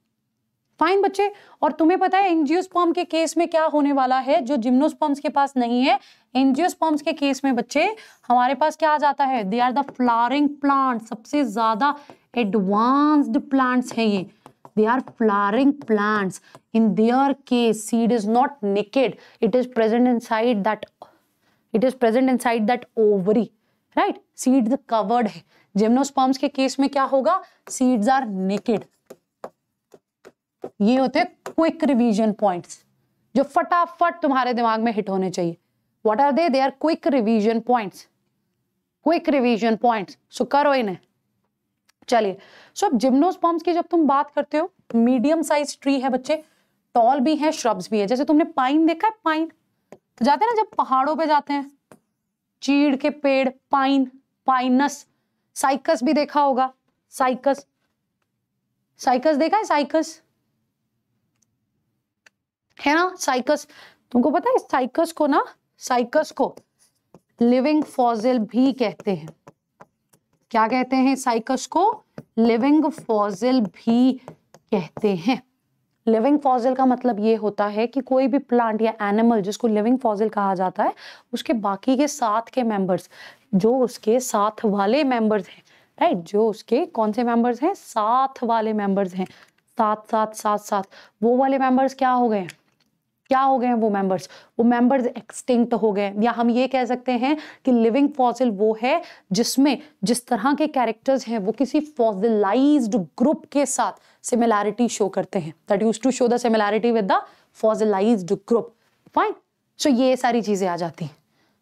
फाइन बच्चे और तुम्हें पता है एंजियोस्पॉम के केस में क्या होने वाला है जो जिम्नोस्पॉम्स के पास नहीं है एंजियोस्पॉम्स के केस में बच्चे हमारे पास क्या आ जाता है they are the flowering plant सबसे ज़्यादा एडवांस्ड प्लांट्स हैं ये they are flowering plants in their case seed is not naked it is present in that it is present inside that ovary right seed covered है gymnosperms के case में क्या होगा seeds are naked ये होते quick revision points जो फटाफट तुम्हारे दिमाग में हिट होने चाहिए what are they they are quick revision points quick revision points so करो इन्हें चलिए सो अब जिम्नोस्पॉम्स की जब तुम बात करते हो मीडियम साइज ट्री है बच्चे टॉल भी है श्रब्स भी है जैसे तुमने पाइन देखा है पाइन जाते हैं ना जब पहाड़ों पे जाते हैं चीड़ के पेड़ पाइन पाइनस साइकस भी देखा होगा साइकस साइकस देखा है साइकस है ना साइकस तुमको पता है साइकस को ना साइकस को लिविंग फॉजिल भी कहते हैं क्या कहते हैं साइकस को लिविंग फॉजिल भी कहते हैं लिविंग फॉजिल का मतलब ये होता है कि कोई भी प्लांट या एनिमल जिसको लिविंग फॉजिल कहा जाता है उसके बाकी के साथ के मेंबर्स जो उसके साथ वाले मेंबर्स हैं राइट जो उसके कौन से मेंबर्स हैं साथ वाले मेंबर्स हैं साथ साथ साथ साथ वो वाले मेंबर्स क्या हो गए हैं क्या हो गए हैं वो मेंबर्स वो मेंबर्स एक्सटिंक्ट हो गए या हम ये कह सकते हैं कि लिविंग फॉसिल वो है जिसमें जिस तरह के कैरेक्टर्स हैं वो किसी फॉसिलाइज्ड ग्रुप के साथ सिमिलैरिटी शो करते हैं that use to show the similarity with the fossilised group fine so ये सारी चीज़ें आ जाती हैं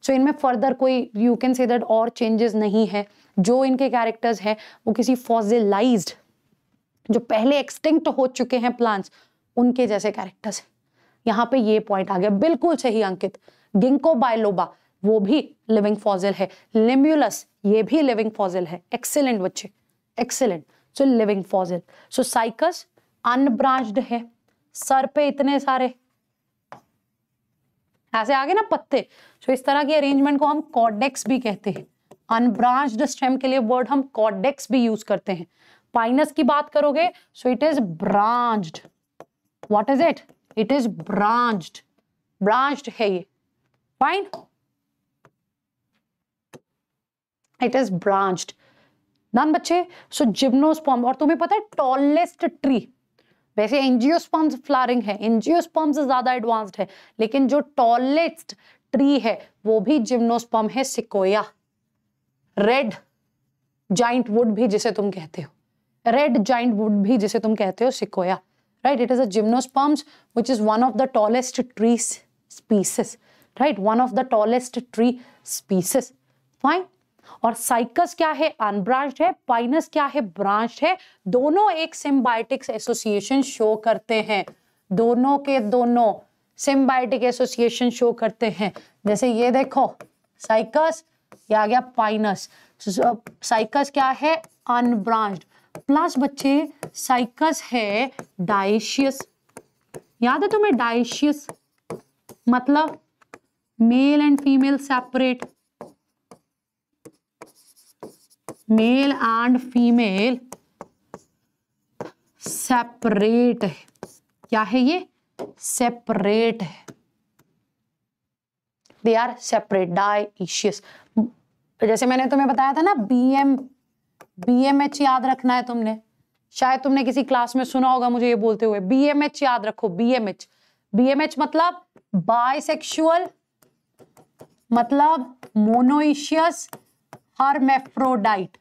सो so, इनमें फर्दर कोई यू कैन से दैट और चेंजेस नहीं है जो इनके कैरेक्टर्स हैं वो किसी फॉजिलाइज जो पहले एक्सटिंक्ट हो चुके हैं प्लांट्स उनके जैसे कैरेक्टर्स हैं यहाँ पे ये पॉइंट आ गया बिल्कुल सही अंकित गिंको बायलोबा वो भी लिविंग फॉजिल है लिम्यूलस ये भी लिविंग फॉजिल है एक्सेलेंट बच्चे excellent so living fossil so cycas unbranched है सर पे इतने सारे ऐसे आगे ना पत्ते सो इस तरह की अरेंजमेंट को हम कॉडेक्स भी कहते हैं अनब्रांच्ड स्टेम के लिए वर्ड हम कॉडेक्स भी यूज करते हैं पाइनस की बात करोगे so it is branched what is it it is branched branched है ये फाइन इट इज ब्रांच्ड ध्यान बच्चे सो जिम्नोस्पॉम और तुम्हें पता है टॉलेस्ट ट्री वैसे एनजियोस्पॉम्स फ्लारिंग है एनजियोस्पॉम्स ज्यादा एडवांस्ड है लेकिन जो टॉलेस्ट ट्री है वो भी जिम्नोस्पॉम है सिकोया रेड जाइंट वुड भी जिसे तुम कहते हो रेड जाइंट वुड भी जिसे तुम कहते हो sequoia right it is a gymnosperms which is one of the tallest trees species right one of the tallest tree species fine और साइकस क्या है अनब्रांच है पाइनस क्या है ब्रांच है दोनों एक सिम्बायोटिक्स एसोसिएशन शो करते हैं दोनों के दोनों सिम्बायोटिक एसोसिएशन शो करते हैं जैसे ये देखो साइकस ये आ गया पाइनस साइकस क्या है अनब्रांच प्लस बच्चे साइकस है डाइशियस याद है तुम्हें डाइशियस मतलब male and female separate male and female separate है क्या है ये सेपरेट है दे आर सेपरेट डाइशियस जैसे मैंने तुम्हें बताया था ना B M B M H याद रखना है तुमने शायद तुमने किसी क्लास में सुना होगा मुझे ये बोलते हुए बी एम एच याद रखो B M H B M H मतलब बाइसेक्सुअल मतलब मोनोइशियस हरमेफ्रोडाइट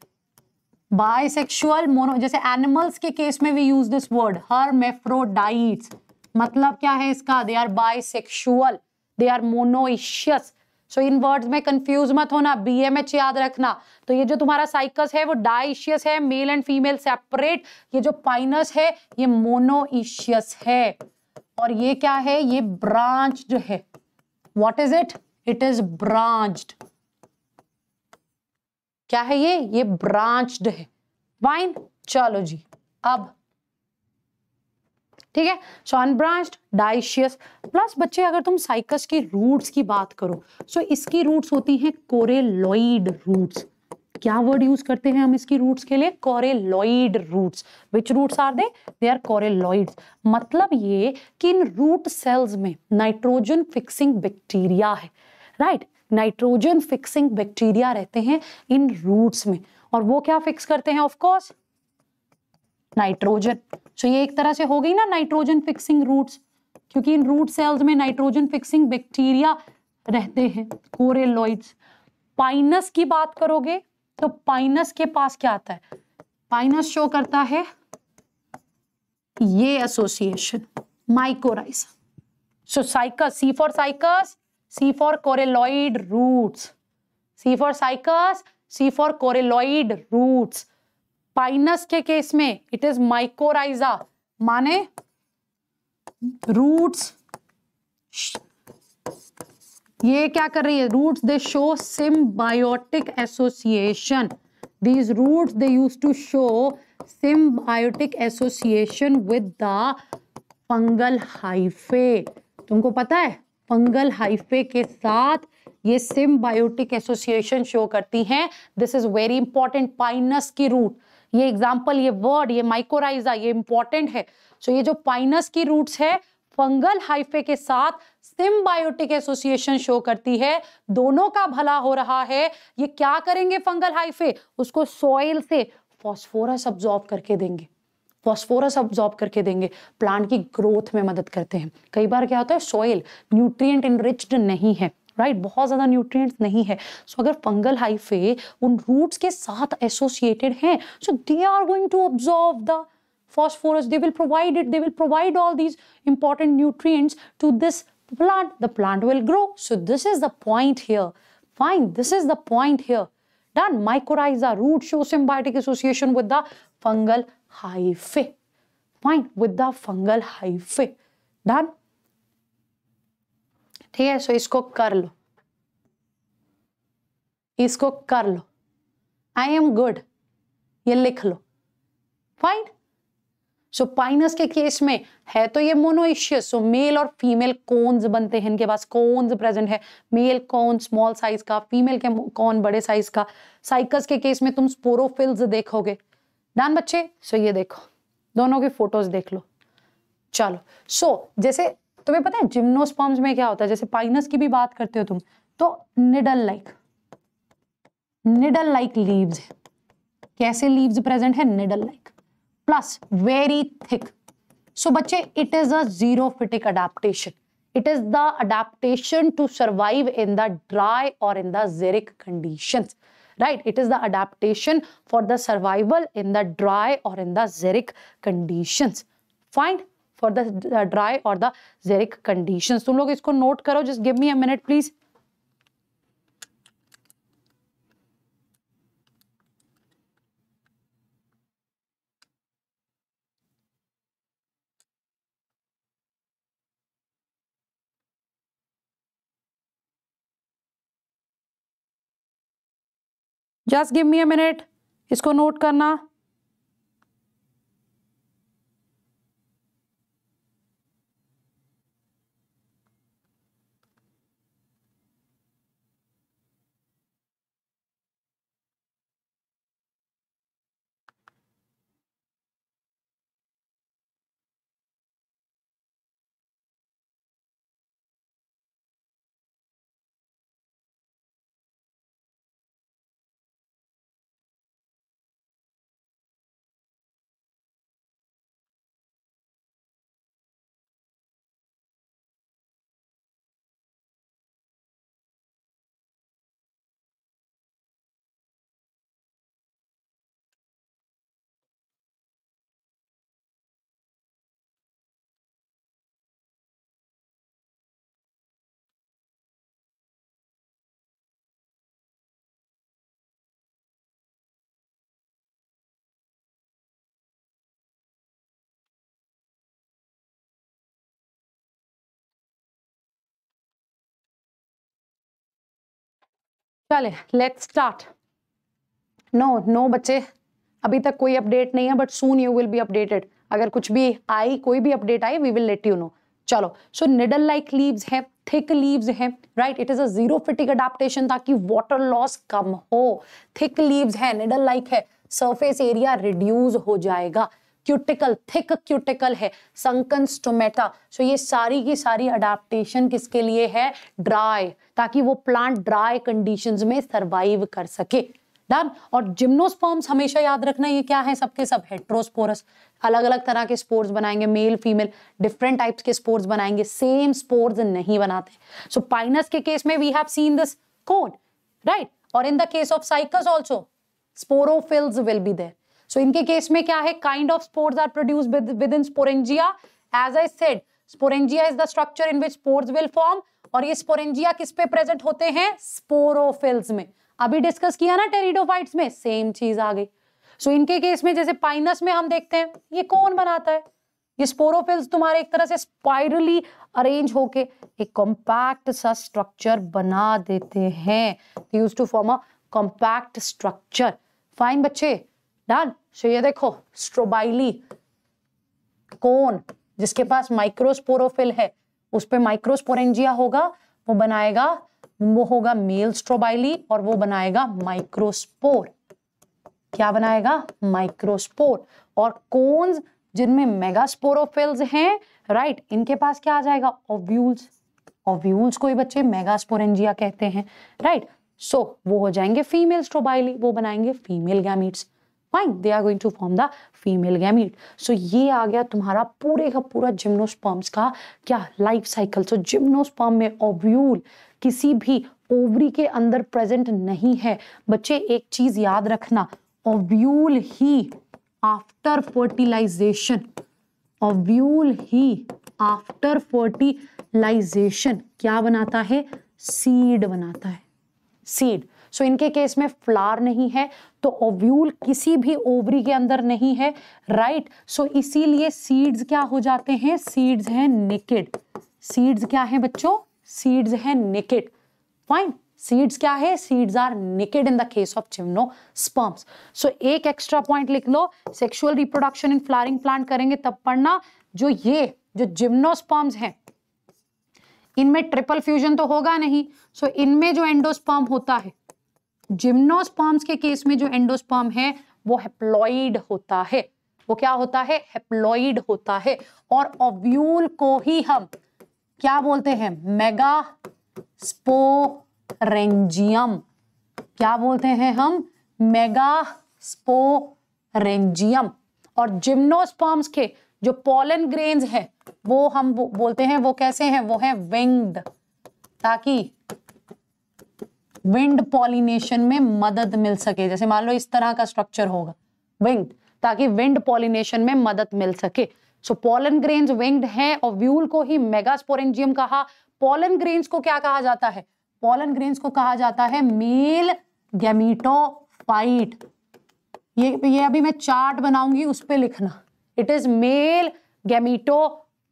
बायसेक्सुअल मोनो जैसे एनिमल्स के केस में we use this word hermaphrodite मतलब क्या है इसका they are bisexual they are monoecious so इन वर्ड्स में कंफ्यूज मत होना बी एम एच याद रखना तो ये जो तुम्हारा साइकस है वो डाइशियस है मेल एंड फीमेल सेपरेट ये जो पाइनस है ये मोनोइशियस है और ये क्या है ये ब्रांच्ड है what is it it is branched क्या है ये ये ब्रांच्ड है वाइन चलो जी अब ठीक है सो अनब्रांच्ड डाइशियस प्लस बच्चे अगर तुम साइकस की रूट्स की बात करो सो इसकी रूट्स होती हैं कोरेलॉइड रूट्स क्या वर्ड यूज करते हैं हम इसकी रूट्स के लिए coralloid roots which roots are they they are coralloid मतलब ये कि इन रूट सेल्स में नाइट्रोजन फिक्सिंग बैक्टीरिया है right right? Nitrogen fixing bacteria रहते हैं इन रूट्स में और वो क्या फिक्स करते हैं ऑफकोर्स नाइट्रोजन सो ये एक तरह से हो गई ना नाइट्रोजन फिक्सिंग रूट्स क्योंकि इन रूट सेल्स में नाइट्रोजन फिक्सिंग बैक्टीरिया रहते हैं कोरेलॉइड्स पाइनस की बात करोगे तो पाइनस के पास क्या आता है पाइनस शो करता है ये association mycorrhiza so cycas C for cycas C for coralloid roots. C for cycas, C for coralloid roots. Pinus के केस में it is mycorrhiza माने roots ये क्या कर रही है roots they show symbiotic association. These roots they used to show symbiotic association with the fungal hyphae. तुमको पता है फंगल हाइफे के साथ ये सिम्बायोटिक एसोसिएशन शो करती हैं this is very important Pinus की रूट ये एग्जाम्पल ये वर्ड ये माइकोराइजा ये इंपॉर्टेंट है सो so, ये जो पाइनस की रूट्स है फंगल हाइफे के साथ सिम्बायोटिक एसोसिएशन शो करती है दोनों का भला हो रहा है ये क्या करेंगे फंगल हाइफे उसको सॉइल से फॉस्फोरस ऑब्जॉर्व करके देंगे फॉस्फोरस अब्जॉर्ब करके देंगे प्लांट की ग्रोथ में मदद करते हैं कई बार क्या होता है सॉइल न्यूट्रियट इनरिच्ड नहीं है राइट right, बहुत ज्यादा न्यूट्रिएंट्स नहीं है सो so, अगर फंगल हाइफे उन रूट्स के साथ एसोसिएटेड हैं so they are going to absorb the phosphorus they will provide it they will provide all these important nutrients to this plant the plant will grow so this is the point here fine this is the point here done mycorrhiza root show symbiotic association with the fungal hyphae. Fine, with the fungal hyphae. Done? ठीक है सो इसको कर लो इसको कर लो I am good ये लिख लो fine so Pinus के केस में है तो ये मोनोइशियस सो मेल और फीमेल कोन्स बनते हैं इनके पास कोन्स प्रेजेंट है मेल कोन स्मॉल साइज का फीमेल के कौन बड़े साइज का साइकस के केस में तुम स्पोरोफिल्स देखोगे डान बच्चे सो ये देखो दोनों की फोटोज देख लो चलो सो so, जैसे तुम्हें पता है जिम्नोस्पॉम्स में क्या होता है जैसे पाइनस की भी बात करते हो तुम तो needle like needle like leaves कैसे लीव्स प्रेजेंट है needle like plus very thick so बच्चे it is a xerophytic adaptation it is the adaptation to survive in the dry और in the xeric conditions right? It is the adaptation for the survival in the dry or in the xeric conditions. Find for the dry or the xeric conditions. तुम लोग इसको note करो just give me a minute please. Just give me a minute इसको note करना चले let's start no no बच्चे अभी तक कोई अपडेट नहीं है but soon you will be updated अगर कुछ भी आई कोई भी अपडेट आई we will let you know चलो सो निडल लाइक लीव्स हैं थिक लीव्स हैं right it is a xerophytic adaptation ताकि वाटर लॉस कम हो थिक लीव्स है निडल लाइक है सरफेस एरिया रिड्यूस हो जाएगा क्यूटिकल थिक क्यूटिकल है संकन स्टोमेटा सो ये सारी की सारी अडाप्टेशन किसके लिए है ड्राई ताकि वो प्लांट ड्राई कंडीशन में सर्वाइव कर सके डन और जिम्नोस्पॉर्म्स हमेशा याद रखना ये क्या है सबके सब हेट्रोस्पोरस अलग अलग तरह के स्पोर्स बनाएंगे मेल फीमेल डिफरेंट टाइप्स के स्पोर्स बनाएंगे सेम स्पोर्स नहीं बनाते सो so, पाइनस के केस में we have seen this cone right और in the case of Cycas also sporophylls will be there so so, इनके केस में क्या है kind of spores are produce within sporangia as I said sporangia is the structure in which spores will form और ये sporangia किस पे present होते हैं स्पोरोफिल्स में अभी डिस्कस किया ना टेरिडोफाइट्स में सेम चीज आ गई सो so, इनके केस में जैसे पाइनस में हम देखते हैं ये कौन बनाता है ये स्पोरोफिल्स तुम्हारे एक तरह से स्पाइरली अरेंज होके एक कॉम्पैक्ट सा स्ट्रक्चर बना देते हैं use to form a compact structure fine बच्चे डन सो ये देखो स्ट्रोबाइली कोन जिसके पास माइक्रोस्पोरोफिल है उस पर माइक्रोस्पोरेंजिया होगा वो बनाएगा वो होगा मेल स्ट्रोबाइली और वो बनाएगा माइक्रोस्पोर क्या बनाएगा माइक्रोस्पोर और कोन्स जिनमें मेगास्पोरोफिल्स हैं राइट इनके पास क्या आ जाएगा ओव्यूल्स ओव्यूल्स को ही बच्चे मेगास्पोरेंजिया कहते हैं राइट सो so, वो हो जाएंगे फीमेल स्ट्रोबाइली वो बनाएंगे female gametes fine they are going to form the female gamete so ये आ गया तुम्हारा पूरे का पूरा जिम्नोस्पर्म्स का क्या लाइफ साइकिल सो जिम्नोस्पर्म में ओव्यूल किसी भी ओवरी के अंदर प्रेजेंट नहीं है बच्चे एक चीज याद रखना ओव्यूल ही आफ्टर फर्टिलाइजेशन ओव्यूल ही आफ्टर फर्टिलाइजेशन क्या बनाता है सीड बनाता है सीड सो इनके केस में फ्लार नहीं है तो ओव्यूल किसी भी ओवरी के अंदर नहीं है राइट सो इसीलिए सीड्स क्या हो जाते हैं सीड्स हैं निकेड सीड्स क्या है बच्चों सीड्स हैं निकेड फाइन सीड्स क्या है seeds are naked in the case of gymnosperms so एक एक्स्ट्रा पॉइंट लिख लो sexual reproduction in flowering plant करेंगे तब पढ़ना जो ये जो स्पर्म्स हैं इनमें ट्रिपल फ्यूजन तो होगा नहीं सो so इनमें जो एंडोस्पर्म होता है जिम्नोस्पॉम्स के केस में जो एंडोस्पॉम है वो हेप्लॉइड होता है वो क्या होता है हेप्लॉइड होता है और ओव्यूल को ही हम क्या बोलते हैं मेगा स्पोरेंजियम क्या बोलते हैं हम मेगा स्पोरेंजियम और जिम्नोस्पॉम्स के जो पॉलन ग्रेन्स हैं वो हम बोलते हैं वो कैसे हैं वो है विंग्ड ताकि विंड पॉलिनेशन में मदद मिल सके जैसे मान लो इस तरह का स्ट्रक्चर होगा विंग्ड ताकि विंड पॉलिनेशन में मदद मिल सके सो पोलन ग्रेन्स विंग्ड है और व्यूल को ही मेगास्पोरेंजियम कहा पोलन ग्रेन्स को क्या कहा जाता है पोलन ग्रेन्स को कहा जाता है मेल गैमीटोफाइट ये ये अभी मैं चार्ट बनाऊंगी उस पर लिखना इट इज मेल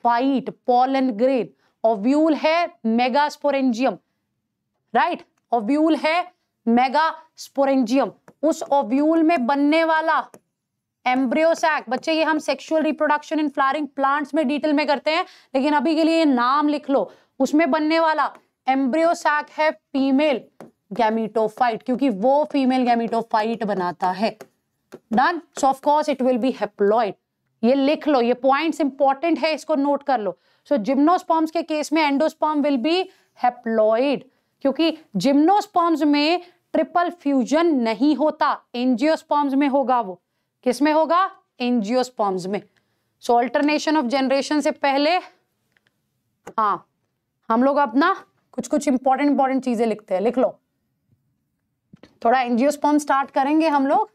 फाइट पोलन ग्रेन और व्यूल है मेगास्पोरेंजियम राइट right? ओव्यूल है मेगा स्पोरेंजियम उस ओव्यूल में बनने वाला एम्ब्रियोसैक बच्चे ये हम sexual reproduction in flowering plants में डिटेल में करते हैं लेकिन अभी के लिए नाम लिख लो उसमें बनने वाला एम्ब्रियोसैक है फीमेल गैमिटोफाइट क्योंकि वो फीमेल गैमिटोफाइट बनाता है done so of course it will be haploid ये लिख लो ये पॉइंट्स इंपॉर्टेंट है इसको नोट कर लो सो so, जिम्नोस्पॉम्स के केस में एंडोस्पॉम विल बी हेप्लॉइड क्योंकि जिम्नोस्पॉम्स में ट्रिपल फ्यूजन नहीं होता एंजियोस्पॉम्स में होगा वो किस में होगा एंजियोस्पॉम्स में सो अल्टरनेशन ऑफ जनरेशन से पहले हाँ हम लोग अपना कुछ कुछ इंपॉर्टेंट इंपॉर्टेंट चीजें लिखते हैं लिख लो थोड़ा एंजियोस्पॉम स्टार्ट करेंगे हम लोग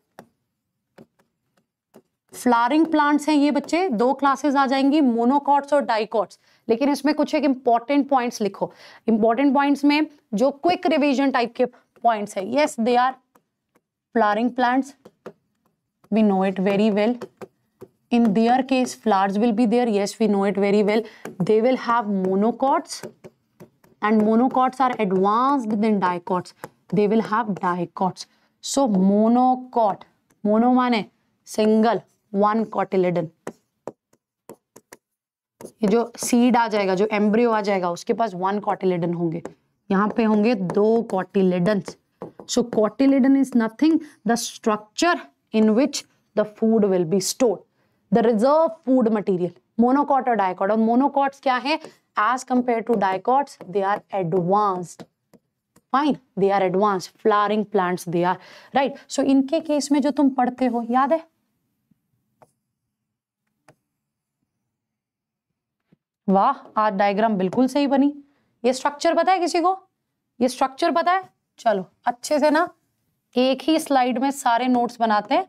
फ्लावरिंग प्लांट्स हैं ये बच्चे दो क्लासेस आ जाएंगी मोनोकॉट्स और डाइकॉट्स लेकिन इसमें कुछ एक इंपॉर्टेंट पॉइंट लिखो इंपॉर्टेंट पॉइंट में जो क्विक रिविजन टाइप के पॉइंट है yes they are flowering plants we know it very well in their case flowers will be there yes we know it very well they will have monocots and monocots are advance than dicots they will have dicots so monocot mono माने single one cotyledon ये जो seed आ जाएगा जो embryo आ जाएगा उसके पास one cotyledon होंगे यहाँ पे होंगे दो cotyledon so cotyledon is nothing the structure in which the food will be stored the reserve food material monocot और डायकॉट और मोनोकॉट्स क्या है as compare to dicots they are advance fine they are advance flowering plants they are right so इनके case में जो तुम पढ़ते हो याद है वाह आज डायग्राम बिल्कुल सही बनी ये स्ट्रक्चर पता है किसी को ये स्ट्रक्चर पता है चलो अच्छे से ना एक ही स्लाइड में सारे नोट्स बनाते हैं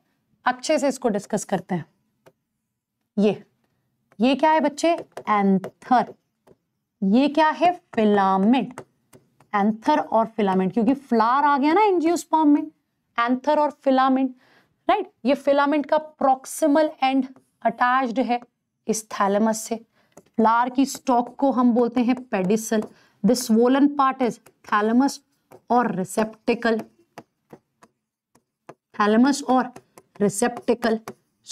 अच्छे से इसको डिस्कस करते हैं ये ये क्या है बच्चे एंथर ये क्या है फिलामेंट एंथर और फिलामेंट क्योंकि फ्लार आ गया ना एंजियोस्पर्म में एंथर और फिलामेंट राइट ये फिलामेंट का प्रोक्सिमल एंड अटैच्ड है इस थैलेमस से फ्लार की स्टॉक को हम बोलते हैं pedicel the part is thalamus और रिसेप्टिकल थैलमस और रिसेप्टिकल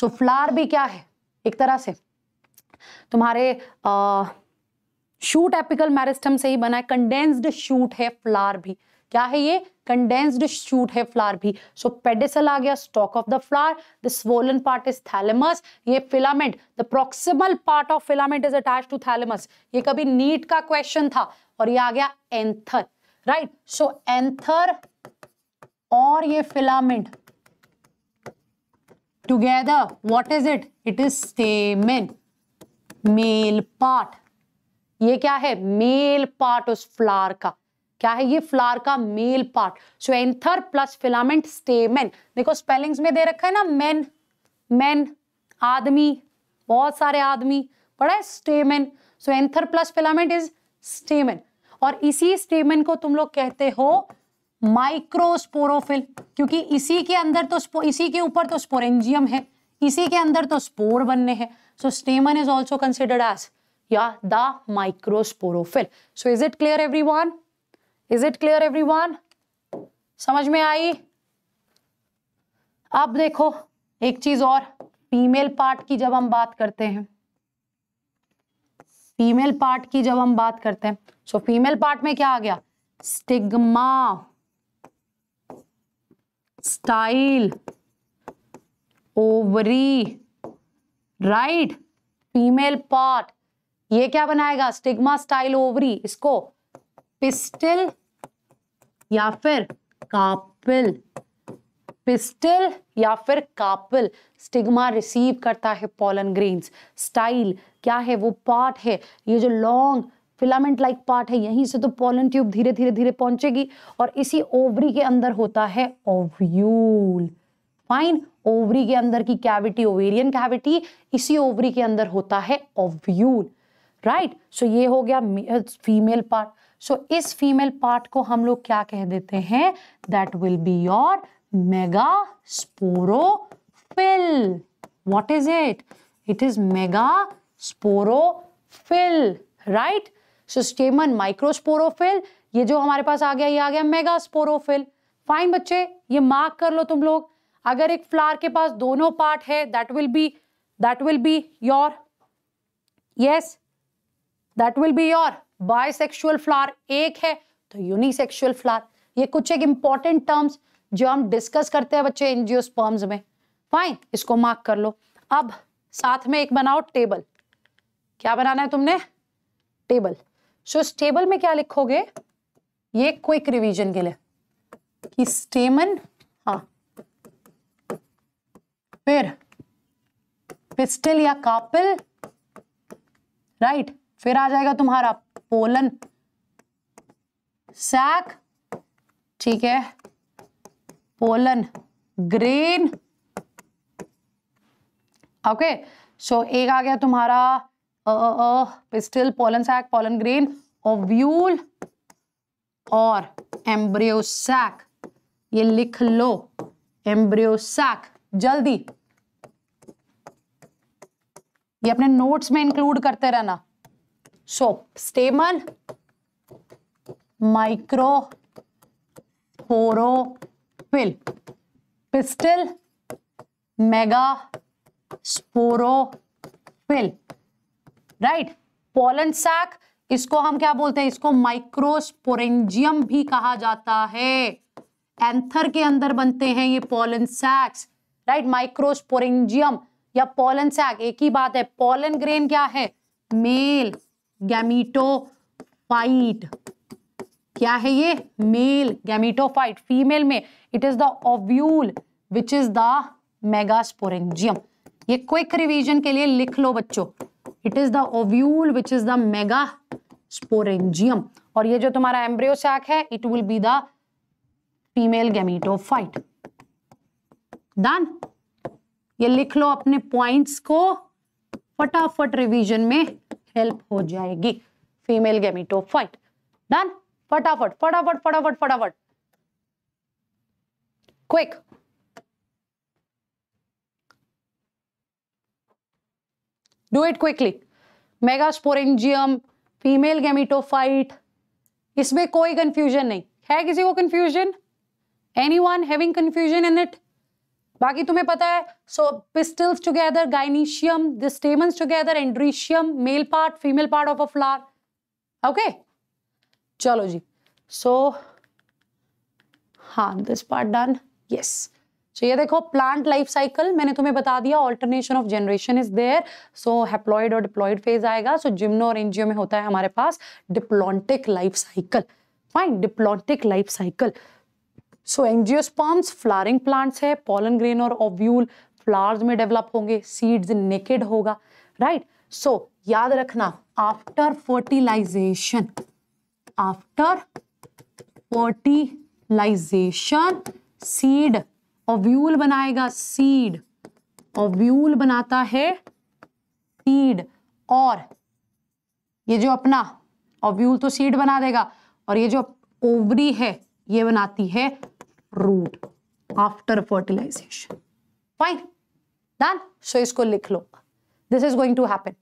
सो फ्लार भी क्या है एक तरह से तुम्हारे अः शूट एपिकल मैरिस्टम से ही बना है कंडेंस्ड शूट है फ्लार भी क्या है ये कंडेंस्ड शूट है फ्लावर भी सो पेडिसल आ गया stalk of the flower the swollen part is thalamus ये filament the proximal part of filament is attach to thalamus ये कभी नीट का क्वेश्चन था और ये आ गया एंथर राइट सो एंथर और ये filament together what is it it is stamen male part ये क्या है मेल पार्ट उस फ्लावर का क्या है ये फ्लावर का male part so anther plus filament stamen देखो स्पेलिंग्स में दे रखा है ना मैन मैन आदमी बहुत सारे आदमी पढ़ा है stamen so anther plus filament is stamen और इसी स्टेमेन को तुम लोग कहते हो माइक्रोस्पोरोफिल क्योंकि इसी के अंदर तो इसी के ऊपर तो स्पोरेंजियम है इसी के अंदर तो स्पोर बनने हैं so stamen is also considered as या the microsporophyll so is it clear everyone is it clear one समझ में आई अब देखो एक चीज और फीमेल पार्ट की जब हम बात करते हैं फीमेल पार्ट की जब हम बात करते हैं सो फीमेल पार्ट में क्या आ गया stigma style ovary right female part ये क्या बनाएगा स्टिग्मा स्टाइल ओवरी इसको पिस्टल या फिर कापिल पिस्टल या फिर कापिल स्टिग्मा रिसीव करता है पॉलन ग्रेन्स स्टाइल क्या है वो पार्ट है ये जो लॉन्ग फिलामेंट लाइक पार्ट है यहीं से तो पोलन ट्यूब धीरे धीरे धीरे पहुंचेगी और इसी ओवरी के अंदर होता है ओव्यूल फाइन ओवरी के अंदर की कैविटी ओवेरियन कैविटी इसी ओवरी के अंदर होता है ओव्यूल राइट सो ये हो गया फीमेल पार्ट सो so, इस फीमेल पार्ट को हम लोग क्या कह देते हैं that will be your megasporophyll is it it is mega megasporophyll right so stamen microsporophyll ये जो हमारे पास आ गया ये आ गया मेगा मेगास्पोरोफिल फाइन बच्चे ये मार्क कर लो तुम लोग अगर एक फ्लावर के पास दोनों पार्ट है that will be that will be your yes that will be your bisexual flower एक है तो यूनिसेक्सुअल फ्लावर ये कुछ एक इंपॉर्टेंट टर्म्स जो हम डिस्कस करते हैं बच्चे एनजियोस्पर्म्स में फाइन इसको मार्क कर लो अब साथ में एक बनाओ टेबल क्या बनाना है तुमने टेबल सो so, इस टेबल में क्या लिखोगे ये क्विक रिवीजन के लिए कि स्टेमन हाँ फिर पिस्टल या कापिल राइट फिर आ जाएगा तुम्हारा पोलन सैक ठीक है पोलन ग्रेन ओके सो एक आ गया तुम्हारा pistil pollen sac pollen grain ovule और एम्ब्रियोसैक ये लिख लो एम्ब्रियोसैक जल्दी ये अपने नोट्स में इंक्लूड करते रहना so stamen microsporophyll pistil megasporophyll right pollen sac इसको हम क्या बोलते हैं इसको माइक्रोस्पोरेंजियम भी कहा जाता है एंथर के अंदर बनते हैं ये पोलन सैक्स राइट माइक्रोस्पोरेंजियम या पोलन सैक एक ही बात है पोलन ग्रेन क्या है मेल गैमिटोफाइट क्या है ये मेल गैमिटोफाइट फीमेल में it is the ovule which is the megasporangium ये क्विक रिवीजन के लिए लिख लो बच्चों it is the ovule which is the megasporangium और ये जो तुम्हारा एम्ब्रियो सैक है it will be the female gametophyte done ये लिख लो अपने पॉइंट्स को फटाफट रिवीजन में हेल्प हो जाएगी फीमेल फाइट डन फटाफट फटाफट फटाफट फटाफट quick do it quickly megasporangium female gametophyte इसमें कोई कंफ्यूजन नहीं है किसी को confusion anyone having confusion in it बाकी तुम्हें पता है so pistils together gynoecium the stamens together androecium male part female part of a flower okay चलो जी सो so, हाँ this part done yes so ये देखो प्लांट लाइफ साइकिल मैंने तुम्हें बता दिया alternation of generation is there so haploid और डिप्लॉइड फेज आएगा सो so, जिम्नो और एनजीओ में होता है हमारे पास diplontic life cycle fine diplontic life cycle so angiosperms flowering plants है पॉलन ग्रेन और ओव्यूल फ्लावर्स में डेवलप होंगे सीड्स नेकेड होगा राइट सो so, याद रखना after fertilization after fertilization seed ovule बनाएगा सीड ओव्यूल बनाता है सीड और ये जो अपना ओव्यूल तो सीड बना देगा और ये जो ओवरी है ये बनाती है root after fertilization. Fine. Done. So इसको लिख लो This is going to happen.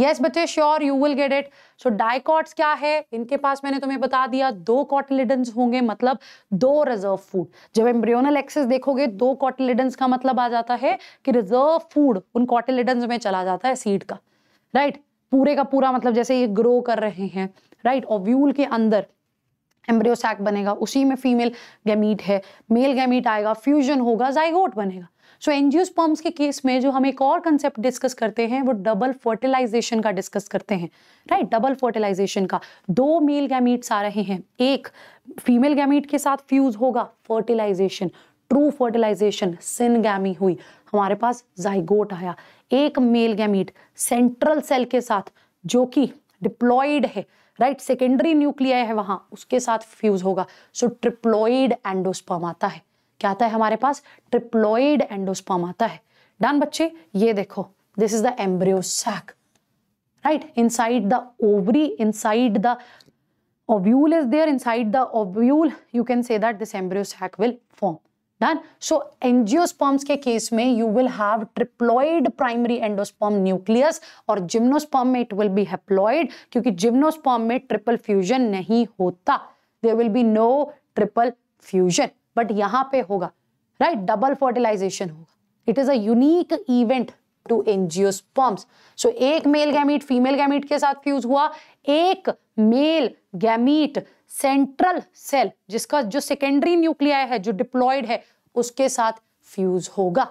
Yes, बच्चे sure you will get it so dicots क्या है इनके पास मैंने तुम्हें बता दिया दो कॉटिलिडन्स होंगे मतलब दो रिजर्व फूड जब एम्ब्रियोनल एक्सेस देखोगे दो कॉटिलिडन का मतलब आ जाता है कि रिजर्व फूड उन कॉटिलिडन्स में चला जाता है सीड का राइट right? पूरे का पूरा मतलब जैसे ये ग्रो कर रहे हैं राइट right? ओव्यूल के अंदर एम्ब्रियो सैक बनेगा उसी में फीमेल गैमीट है मेल गैमीट आएगा फ्यूजन होगा जाइगोट बनेगा सो so, एनजियोस्पर्म्स के केस में जो हम एक और कंसेप्ट डिस्कस करते हैं वो डबल फर्टिलाइजेशन का डिस्कस करते हैं राइट डबल फर्टिलाइजेशन का दो मेल गैमीट्स आ रहे हैं एक फीमेल गैमीट के साथ फ्यूज होगा फर्टिलाइजेशन ट्रू फर्टिलाइजेशन गैमी हुई हमारे पास जाइगोट आया एक मेल गैमीट सेंट्रल सेल के साथ जो कि डिप्लॉयड है राइट सेकेंडरी न्यूक्लिया है वहां उसके साथ फ्यूज होगा सो ट्रिप्लोइड एंडोस्पर्म आता है क्या आता है हमारे पास ट्रिप्लोइड एंडोस्पर्म आता है डन बच्चे ये देखो this is the embryo sac right inside the ovary inside the ovule is there inside the ovule you can say that this embryo sac will form done so angiosperms के case में you will have triploid primary endosperm nucleus और gymnosperm में it will be haploid क्योंकि gymnosperm में triple fusion नहीं होता there will be no triple fusion but यहां पे होगा राइट डबल फर्टिलाइजेशन होगा it is a unique event to angiosperms so एक मेल गैमीट फीमेल गैमीट के साथ फ्यूज हुआ एक मेल गैमीट सेंट्रल सेल जिसका जो सेकेंडरी न्यूक्लिया है जो डिप्लॉयड है उसके साथ फ्यूज होगा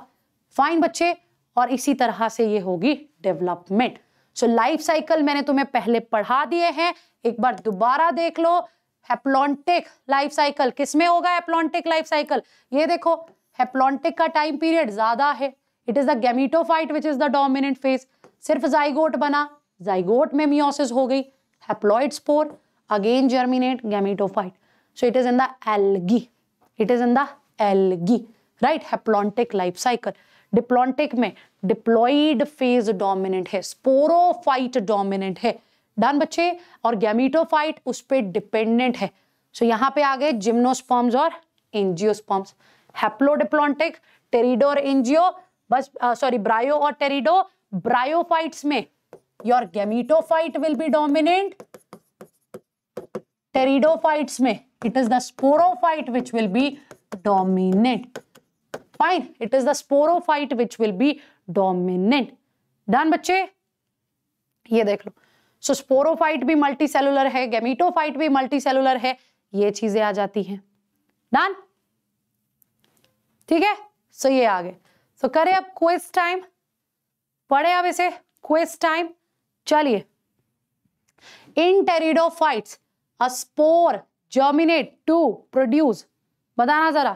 फाइन बच्चे और इसी तरह से ये होगी डेवलपमेंट सो लाइफ साइकिल मैंने तुम्हें पहले पढ़ा दिए हैं एक बार दोबारा देख लो हेप्लॉन्टिक लाइफ साइकिल किसमें होगा हेप्लॉन्टिक लाइफ साइकिल ये देखो हेप्लॉन्टिक का टाइम पीरियड ज्यादा है it is the gametophyte which is the dominant phase सिर्फ जाइगोट बना जाइगोट में मियोसिस हो गई haploid spore again germinate gametophyte so it is in the algae it is in the algae right haplontic life cycle diplontic में diploid phase dominant है sporophyte dominant है done बच्चे और गैमीटोफाइट उस पर डिपेंडेंट है सो so, यहाँ पे आ गए जिम्नोस्पॉम्स और एंजियोस्पॉम्स हैप्लोडिप्लॉन्टिक टेरिडो और एंजियो बस सॉरी ब्रायो और टेरिडो ब्रायोफाइट्स में your gametophyte will be dominant pteridophytes में it is the sporophyte which will be dominant fine it is the sporophyte which will be dominant done बच्चे ये देख लो so so, sporophyte भी multicellular है gametophyte भी multicellular है ये चीजें आ जाती हैं डन ठीक है सो so, ये आ गए सो so, करें अब क्वेस्ट टाइम पढ़े अब इसे क्वेस्ट टाइम चलिए in pteridophytes a spore germinate to produce बताना जरा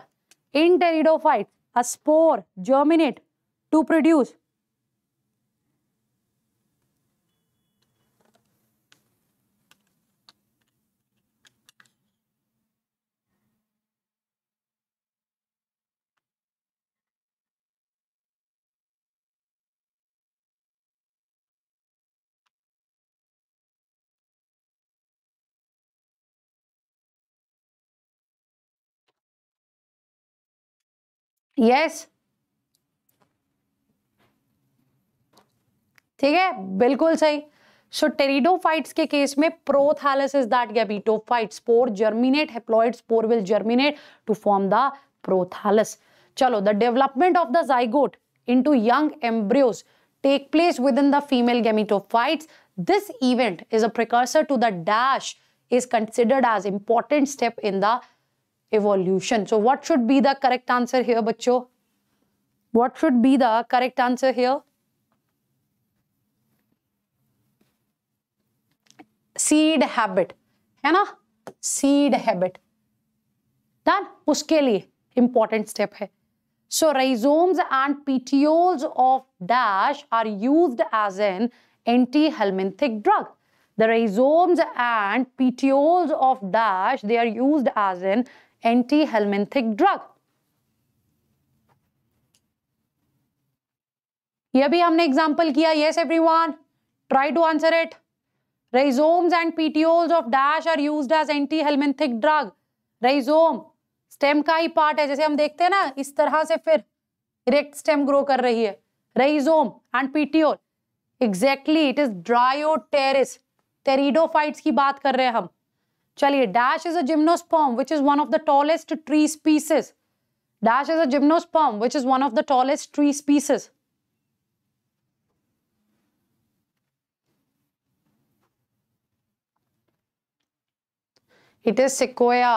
in pteridophyte a spore germinate to produce yes ठीक है बिल्कुल सही सो टेरिडोफाइट्स के केस में prothallus is that gametophyte spore germinate haploid spore will germinate to form the prothallus चलो the development of the zygote into young embryos take place within the female gametophytes this event is a precursor to the dash is considered as important step in the evolution. So what should be the correct answer here, bacho? What should be the correct answer here? Seed habit. है ना? Seed habit. Done? उसके लिए important step है. So rhizomes and petioles of dash are used as an anti-helminthic drug. The rhizomes and petioles of dash, they are used as an anti helminthic drug ये भी हमने example किया yes everyone try to answer it rhizomes and petioles of dash are used as anti helminthic drug rhizome stem का ही part है जैसे हम देखते हैं ना इस तरह से फिर इरेक्ट स्टेम ग्रो कर रही है rhizome and petiole exactly it is dryopteris pteridophytes की बात कर रहे हैं हम चलिए dash is a gymnosperm which is one of the tallest tree species dash is a gymnosperm which is one of the tallest tree species It is sequoia,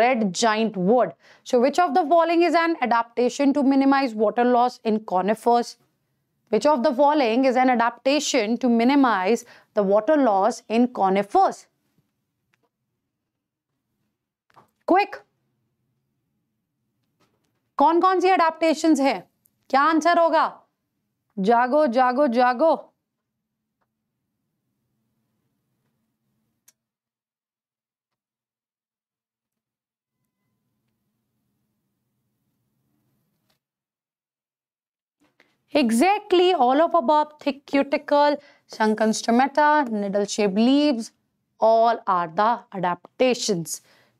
red giant wood. So which of the following is an adaptation to minimize water loss in conifers? Which of the following is an adaptation to minimize the water loss in conifers? Quick कौन कौन सी adaptation है क्या answer होगा जागो जागो जागो exactly all of about thick cuticle sunken stomata needle shape leave all are the adaptation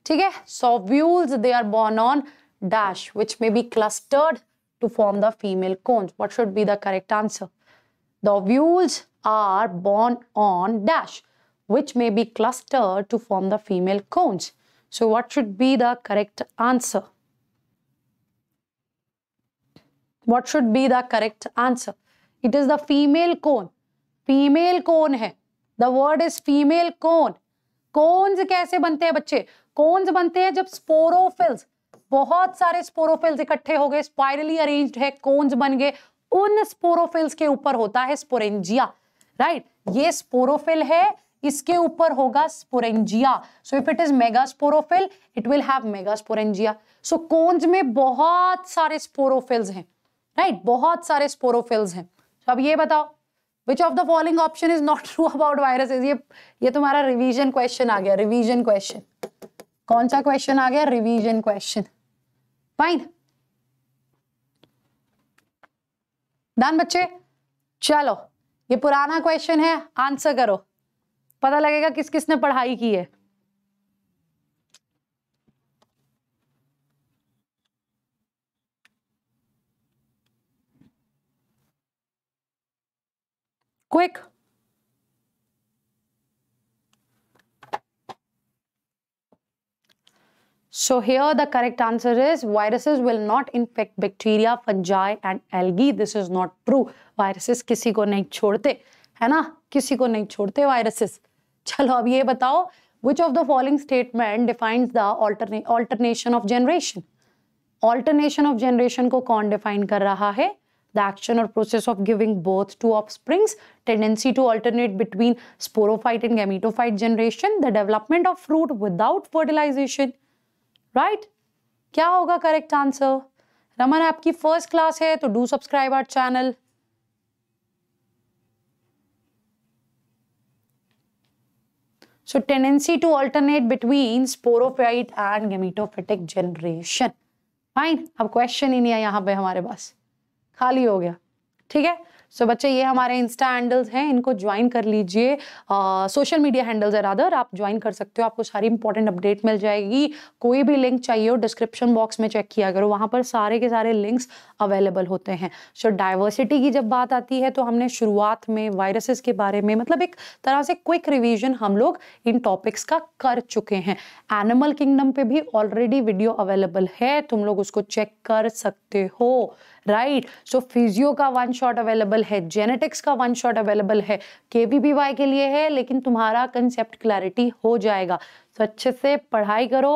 ठीक है they are born on dash, which may be clustered to form the female cones. What should be the correct answer? The ovules are born on dash, which may be clustered to form the female cones. So what should be the correct answer? What should be the correct answer? It is the female cone. Female cone hai. The word is female cone. Cones कैसे बनते हैं बच्चे cons बनते हैं जब sporophylls बहुत सारे sporophylls इकट्ठे हो गए स्पाइरली अरेंज्ड है कोन्स बन गए उन स्पोरोफिल्स के ऊपर होता है स्पोरेंजिया राइट right? ये स्पोरोफिल है इसके ऊपर होगा sporangia so if it is megasporophyll it will have megasporangia so cones में बहुत सारे स्पोरोफिल्स हैं राइट right? बहुत सारे स्पोरोफिल्स हैं so, अब ये बताओ which of the following option is not true about viruses ये ये तुम्हारा रिवीजन क्वेश्चन आ गया रिवीजन क्वेश्चन कौन सा क्वेश्चन आ गया रिवीजन क्वेश्चन फाइन डन बच्चे चलो ये पुराना क्वेश्चन है आंसर करो पता लगेगा किस किसने पढ़ाई की है quick So here the correct answer is viruses will not infect bacteria, fungi and algae. This is not true. Viruses किसी को नहीं छोड़ते है ना किसी को नहीं छोड़ते viruses. चलो अब ये बताओ which of the following statement defines the alterna alternation of generation? Alternation of generation को कौन define कर रहा है? the action or process of giving birth to offsprings, tendency to alternate between sporophyte and gametophyte generation, the development of fruit without fertilization, right right? क्या होगा correct answer Raman आपकी first class है तो do subscribe our channel so tendency to alternate between sporophyte and gametophytic generation fine अब question ही नहीं है यहां पे हमारे पास खाली हो गया ठीक है सो so, बच्चे ये हमारे इंस्टा हैंडल्स हैं इनको ज्वाइन कर लीजिए सोशल मीडिया हैंडल्स है राधर आप ज्वाइन कर सकते हो आपको सारी इंपॉर्टेंट अपडेट मिल जाएगी कोई भी लिंक चाहिए हो डिस्क्रिप्शन बॉक्स में चेक किया करो वहाँ पर सारे के सारे लिंक्स अवेलेबल होते हैं सो so, डाइवर्सिटी की जब बात आती है तो हमने शुरुआत में वायरसेस के बारे में मतलब एक तरह से क्विक रिविजन हम लोग इन टॉपिक्स का कर चुके हैं एनिमल किंगडम पे भी ऑलरेडी वीडियो अवेलेबल है तुम लोग उसको चेक कर सकते हो राइट सो फिजियो का वन शॉट अवेलेबल है जेनेटिक्स का वन शॉट अवेलेबल है के के लिए है लेकिन तुम्हारा कंसेप्ट क्लैरिटी हो जाएगा तो अच्छे से पढ़ाई करो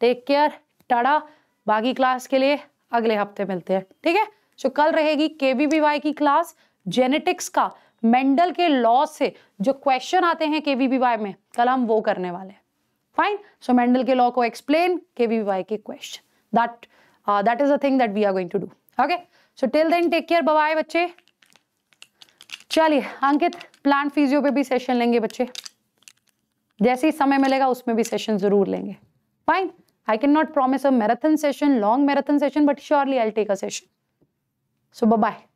टेक केयर टाड़ा बाकी क्लास के लिए अगले हफ्ते मिलते हैं ठीक है सो कल रहेगी के की क्लास जेनेटिक्स का मेंडल के लॉ से जो क्वेश्चन आते हैं के में कल हम वो करने वाले फाइन सो मेंडल के लॉ को एक्सप्लेन के के question that that is a thing that we are going to do okay so till then take care bye बच्चे चलिए अंकित प्लांट फिजियो पे भी सेशन लेंगे बच्चे जैसे ही समय मिलेगा उसमें भी सेशन जरूर लेंगे fine I can not promise a marathon session long marathon session but surely I take a session so bye